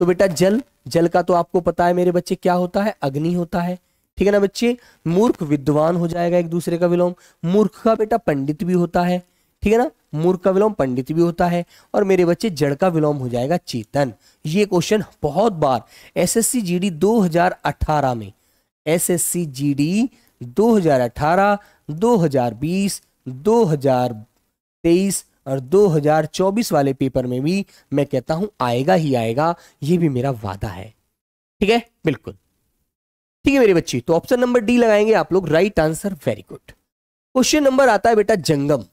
तो बेटा जल जल का तो आपको पता है मेरे बच्चे क्या होता है अग्नि होता है ठीक है ना बच्चे मूर्ख विद्वान हो जाएगा एक दूसरे का विलोम मूर्ख का बेटा पंडित भी होता है ठीक है ना मूर्ख का विलोम पंडित भी होता है और मेरे बच्चे जड़ का विलोम हो जाएगा चेतन ये क्वेश्चन बहुत बार S S C G D दो हजार अठारह में S S C G D दो दो हजार अठारह हजार बीस दो हजार तेईस और 2024 वाले पेपर में भी मैं कहता हूं आएगा ही आएगा ये भी मेरा वादा है ठीक है बिल्कुल ठीक है मेरे बच्चे तो ऑप्शन नंबर डी लगाएंगे आप लोग right answer very good question number आता है बेटा जंगम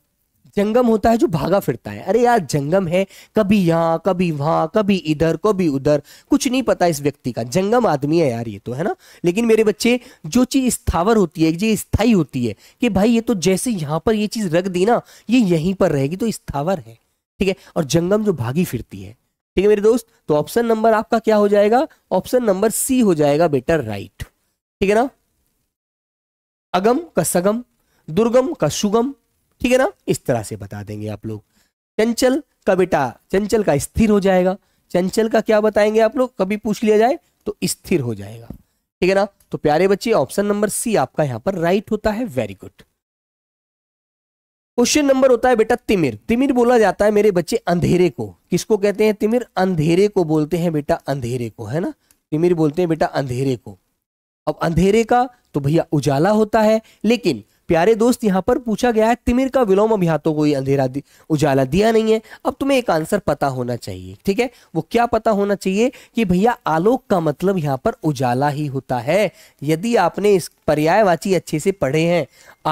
जंगम होता है जो भागा फिरता है अरे यार जंगम है कभी यहाँ कभी वहाँ कभी इधर कभी उधर कुछ नहीं पता इस व्यक्ति का जंगम आदमी है यार ये तो है ना लेकिन मेरे बच्चे जो चीज़ स्थावर होती है जो स्थाई होती है कि भाई ये तो जैसे यहाँ पर ये चीज़ रख दी ना ये यहीं पर रहेगी तो स्थावर है ठीक है और जंगम जो भागी फिरती है ठीक है मेरे दोस्त तो ऑप्शन नंबर आपका क्या हो जाएगा ऑप्शन नंबर सी हो जाएगा बेटर राइट ठीक है ना अगम का सगम दुर्गम का सुगम ठीक है ना इस तरह से बता देंगे आप लोग चंचल का बेटा चंचल का स्थिर हो जाएगा चंचल का क्या बताएंगे आप लोग कभी पूछ लिया जाए तो स्थिर हो जाएगा ठीक है ना तो प्यारे बच्चे ऑप्शन नंबर सी आपका यहां पर राइट होता है वेरी गुड क्वेश्चन नंबर होता है बेटा तिमिर तिमिर बोला जाता है मेरे बच्चे अंधेरे को किसको कहते हैं तिमिर अंधेरे को बोलते हैं बेटा अंधेरे को है ना तिमिर बोलते हैं बेटा अंधेरे को अब अंधेरे का तो भैया उजाला होता है लेकिन प्यारे दोस्त यहां पर पूछा गया है तिमिर का विलोम अभी हाथों कोई अंधेरा दि, उजाला दिया नहीं है अब तुम्हें एक आंसर पता होना चाहिए ठीक है वो क्या पता होना चाहिए कि भैया आलोक का मतलब यहां पर उजाला ही होता है यदि आपने इस पर्यायवाची अच्छे से पढ़े हैं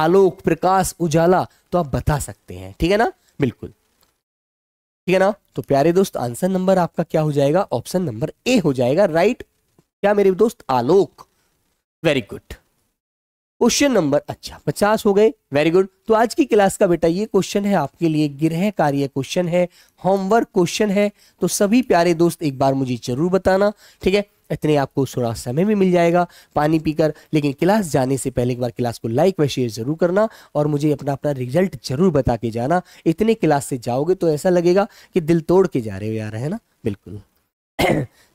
आलोक प्रकाश उजाला तो आप बता सकते हैं ठीक है ना बिल्कुल ठीक है ना तो प्यारे दोस्त आंसर नंबर आपका क्या हो जाएगा ऑप्शन नंबर ए हो जाएगा राइट क्या मेरे दोस्त Alok very good question number अच्छा पचास हो गए वेरी गुड तो आज की क्लास का बेटा ये क्वेश्चन है आपके लिए गृह कार्य क्वेश्चन है होमवर्क क्वेश्चन है तो सभी प्यारे दोस्त एक बार मुझे जरूर बताना ठीक है इतने आपको थोड़ा समय भी मिल जाएगा पानी पीकर लेकिन क्लास जाने से पहले एक बार क्लास को लाइक व शेयर जरूर करना और मुझे अपना अपना रिजल्ट जरूर बता के जाना इतने क्लास से जाओगे तो ऐसा लगेगा कि दिल तोड़ के जा रहे हो यार है ना बिल्कुल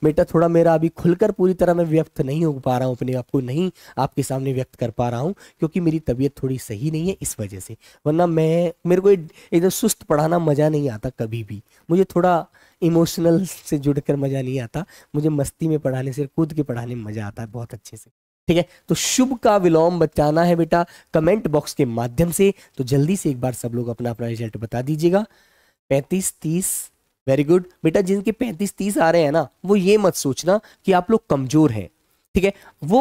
बेटा थोड़ा मेरा अभी खुलकर पूरी तरह मैं व्यक्त नहीं हो पा रहा हूँ अपने आप को नहीं आपके सामने व्यक्त कर पा रहा हूँ क्योंकि मेरी तबीयत थोड़ी सही नहीं है इस वजह से वरना मैं मेरे को एकदम तो सुस्त पढ़ाना मज़ा नहीं आता कभी भी मुझे थोड़ा इमोशनल से जुड़कर मज़ा नहीं आता मुझे मस्ती में पढ़ाने से कूद के पढ़ाने में मज़ा आता है बहुत अच्छे से ठीक है तो शुभ का विलोम बचाना है बेटा कमेंट बॉक्स के माध्यम से तो जल्दी से एक बार सब लोग अपना अपना रिजल्ट बता दीजिएगा पैंतीस तीस वेरी गुड बेटा जिनके पैंतीस तीस आ रहे हैं ना वो ये मत सोचना कि आप लोग कमजोर हैं ठीक है वो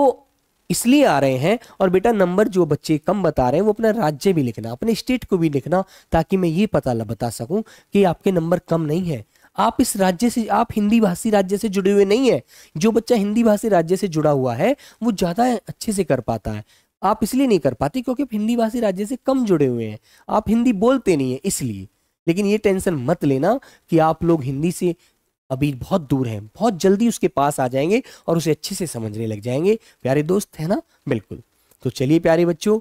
इसलिए आ रहे हैं और बेटा नंबर जो बच्चे कम बता रहे हैं वो अपना राज्य भी लिखना अपने स्टेट को भी लिखना ताकि मैं ये पता बता सकूं कि आपके नंबर कम नहीं है आप इस राज्य से आप हिंदी भाषी राज्य से जुड़े हुए नहीं है जो बच्चा हिंदी भाषी राज्य से जुड़ा हुआ है वो ज़्यादा अच्छे से कर पाता है आप इसलिए नहीं कर पाते क्योंकि आप हिंदी भाषी राज्य से कम जुड़े हुए हैं आप हिंदी बोलते नहीं है इसलिए लेकिन ये टेंशन मत लेना कि आप लोग हिंदी से अभी बहुत दूर हैं बहुत जल्दी उसके पास आ जाएंगे और उसे अच्छे से समझने लग जाएंगे प्यारे दोस्त है ना बिल्कुल तो चलिए प्यारे बच्चों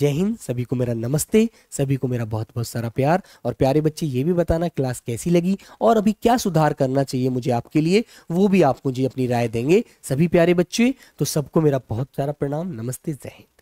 जय हिंद सभी को मेरा नमस्ते सभी को मेरा बहुत बहुत सारा प्यार और प्यारे बच्चे ये भी बताना क्लास कैसी लगी और अभी क्या सुधार करना चाहिए मुझे आपके लिए वो भी आप मुझे अपनी राय देंगे सभी प्यारे बच्चे तो सबको मेरा बहुत सारा प्रणाम नमस्ते जय हिंद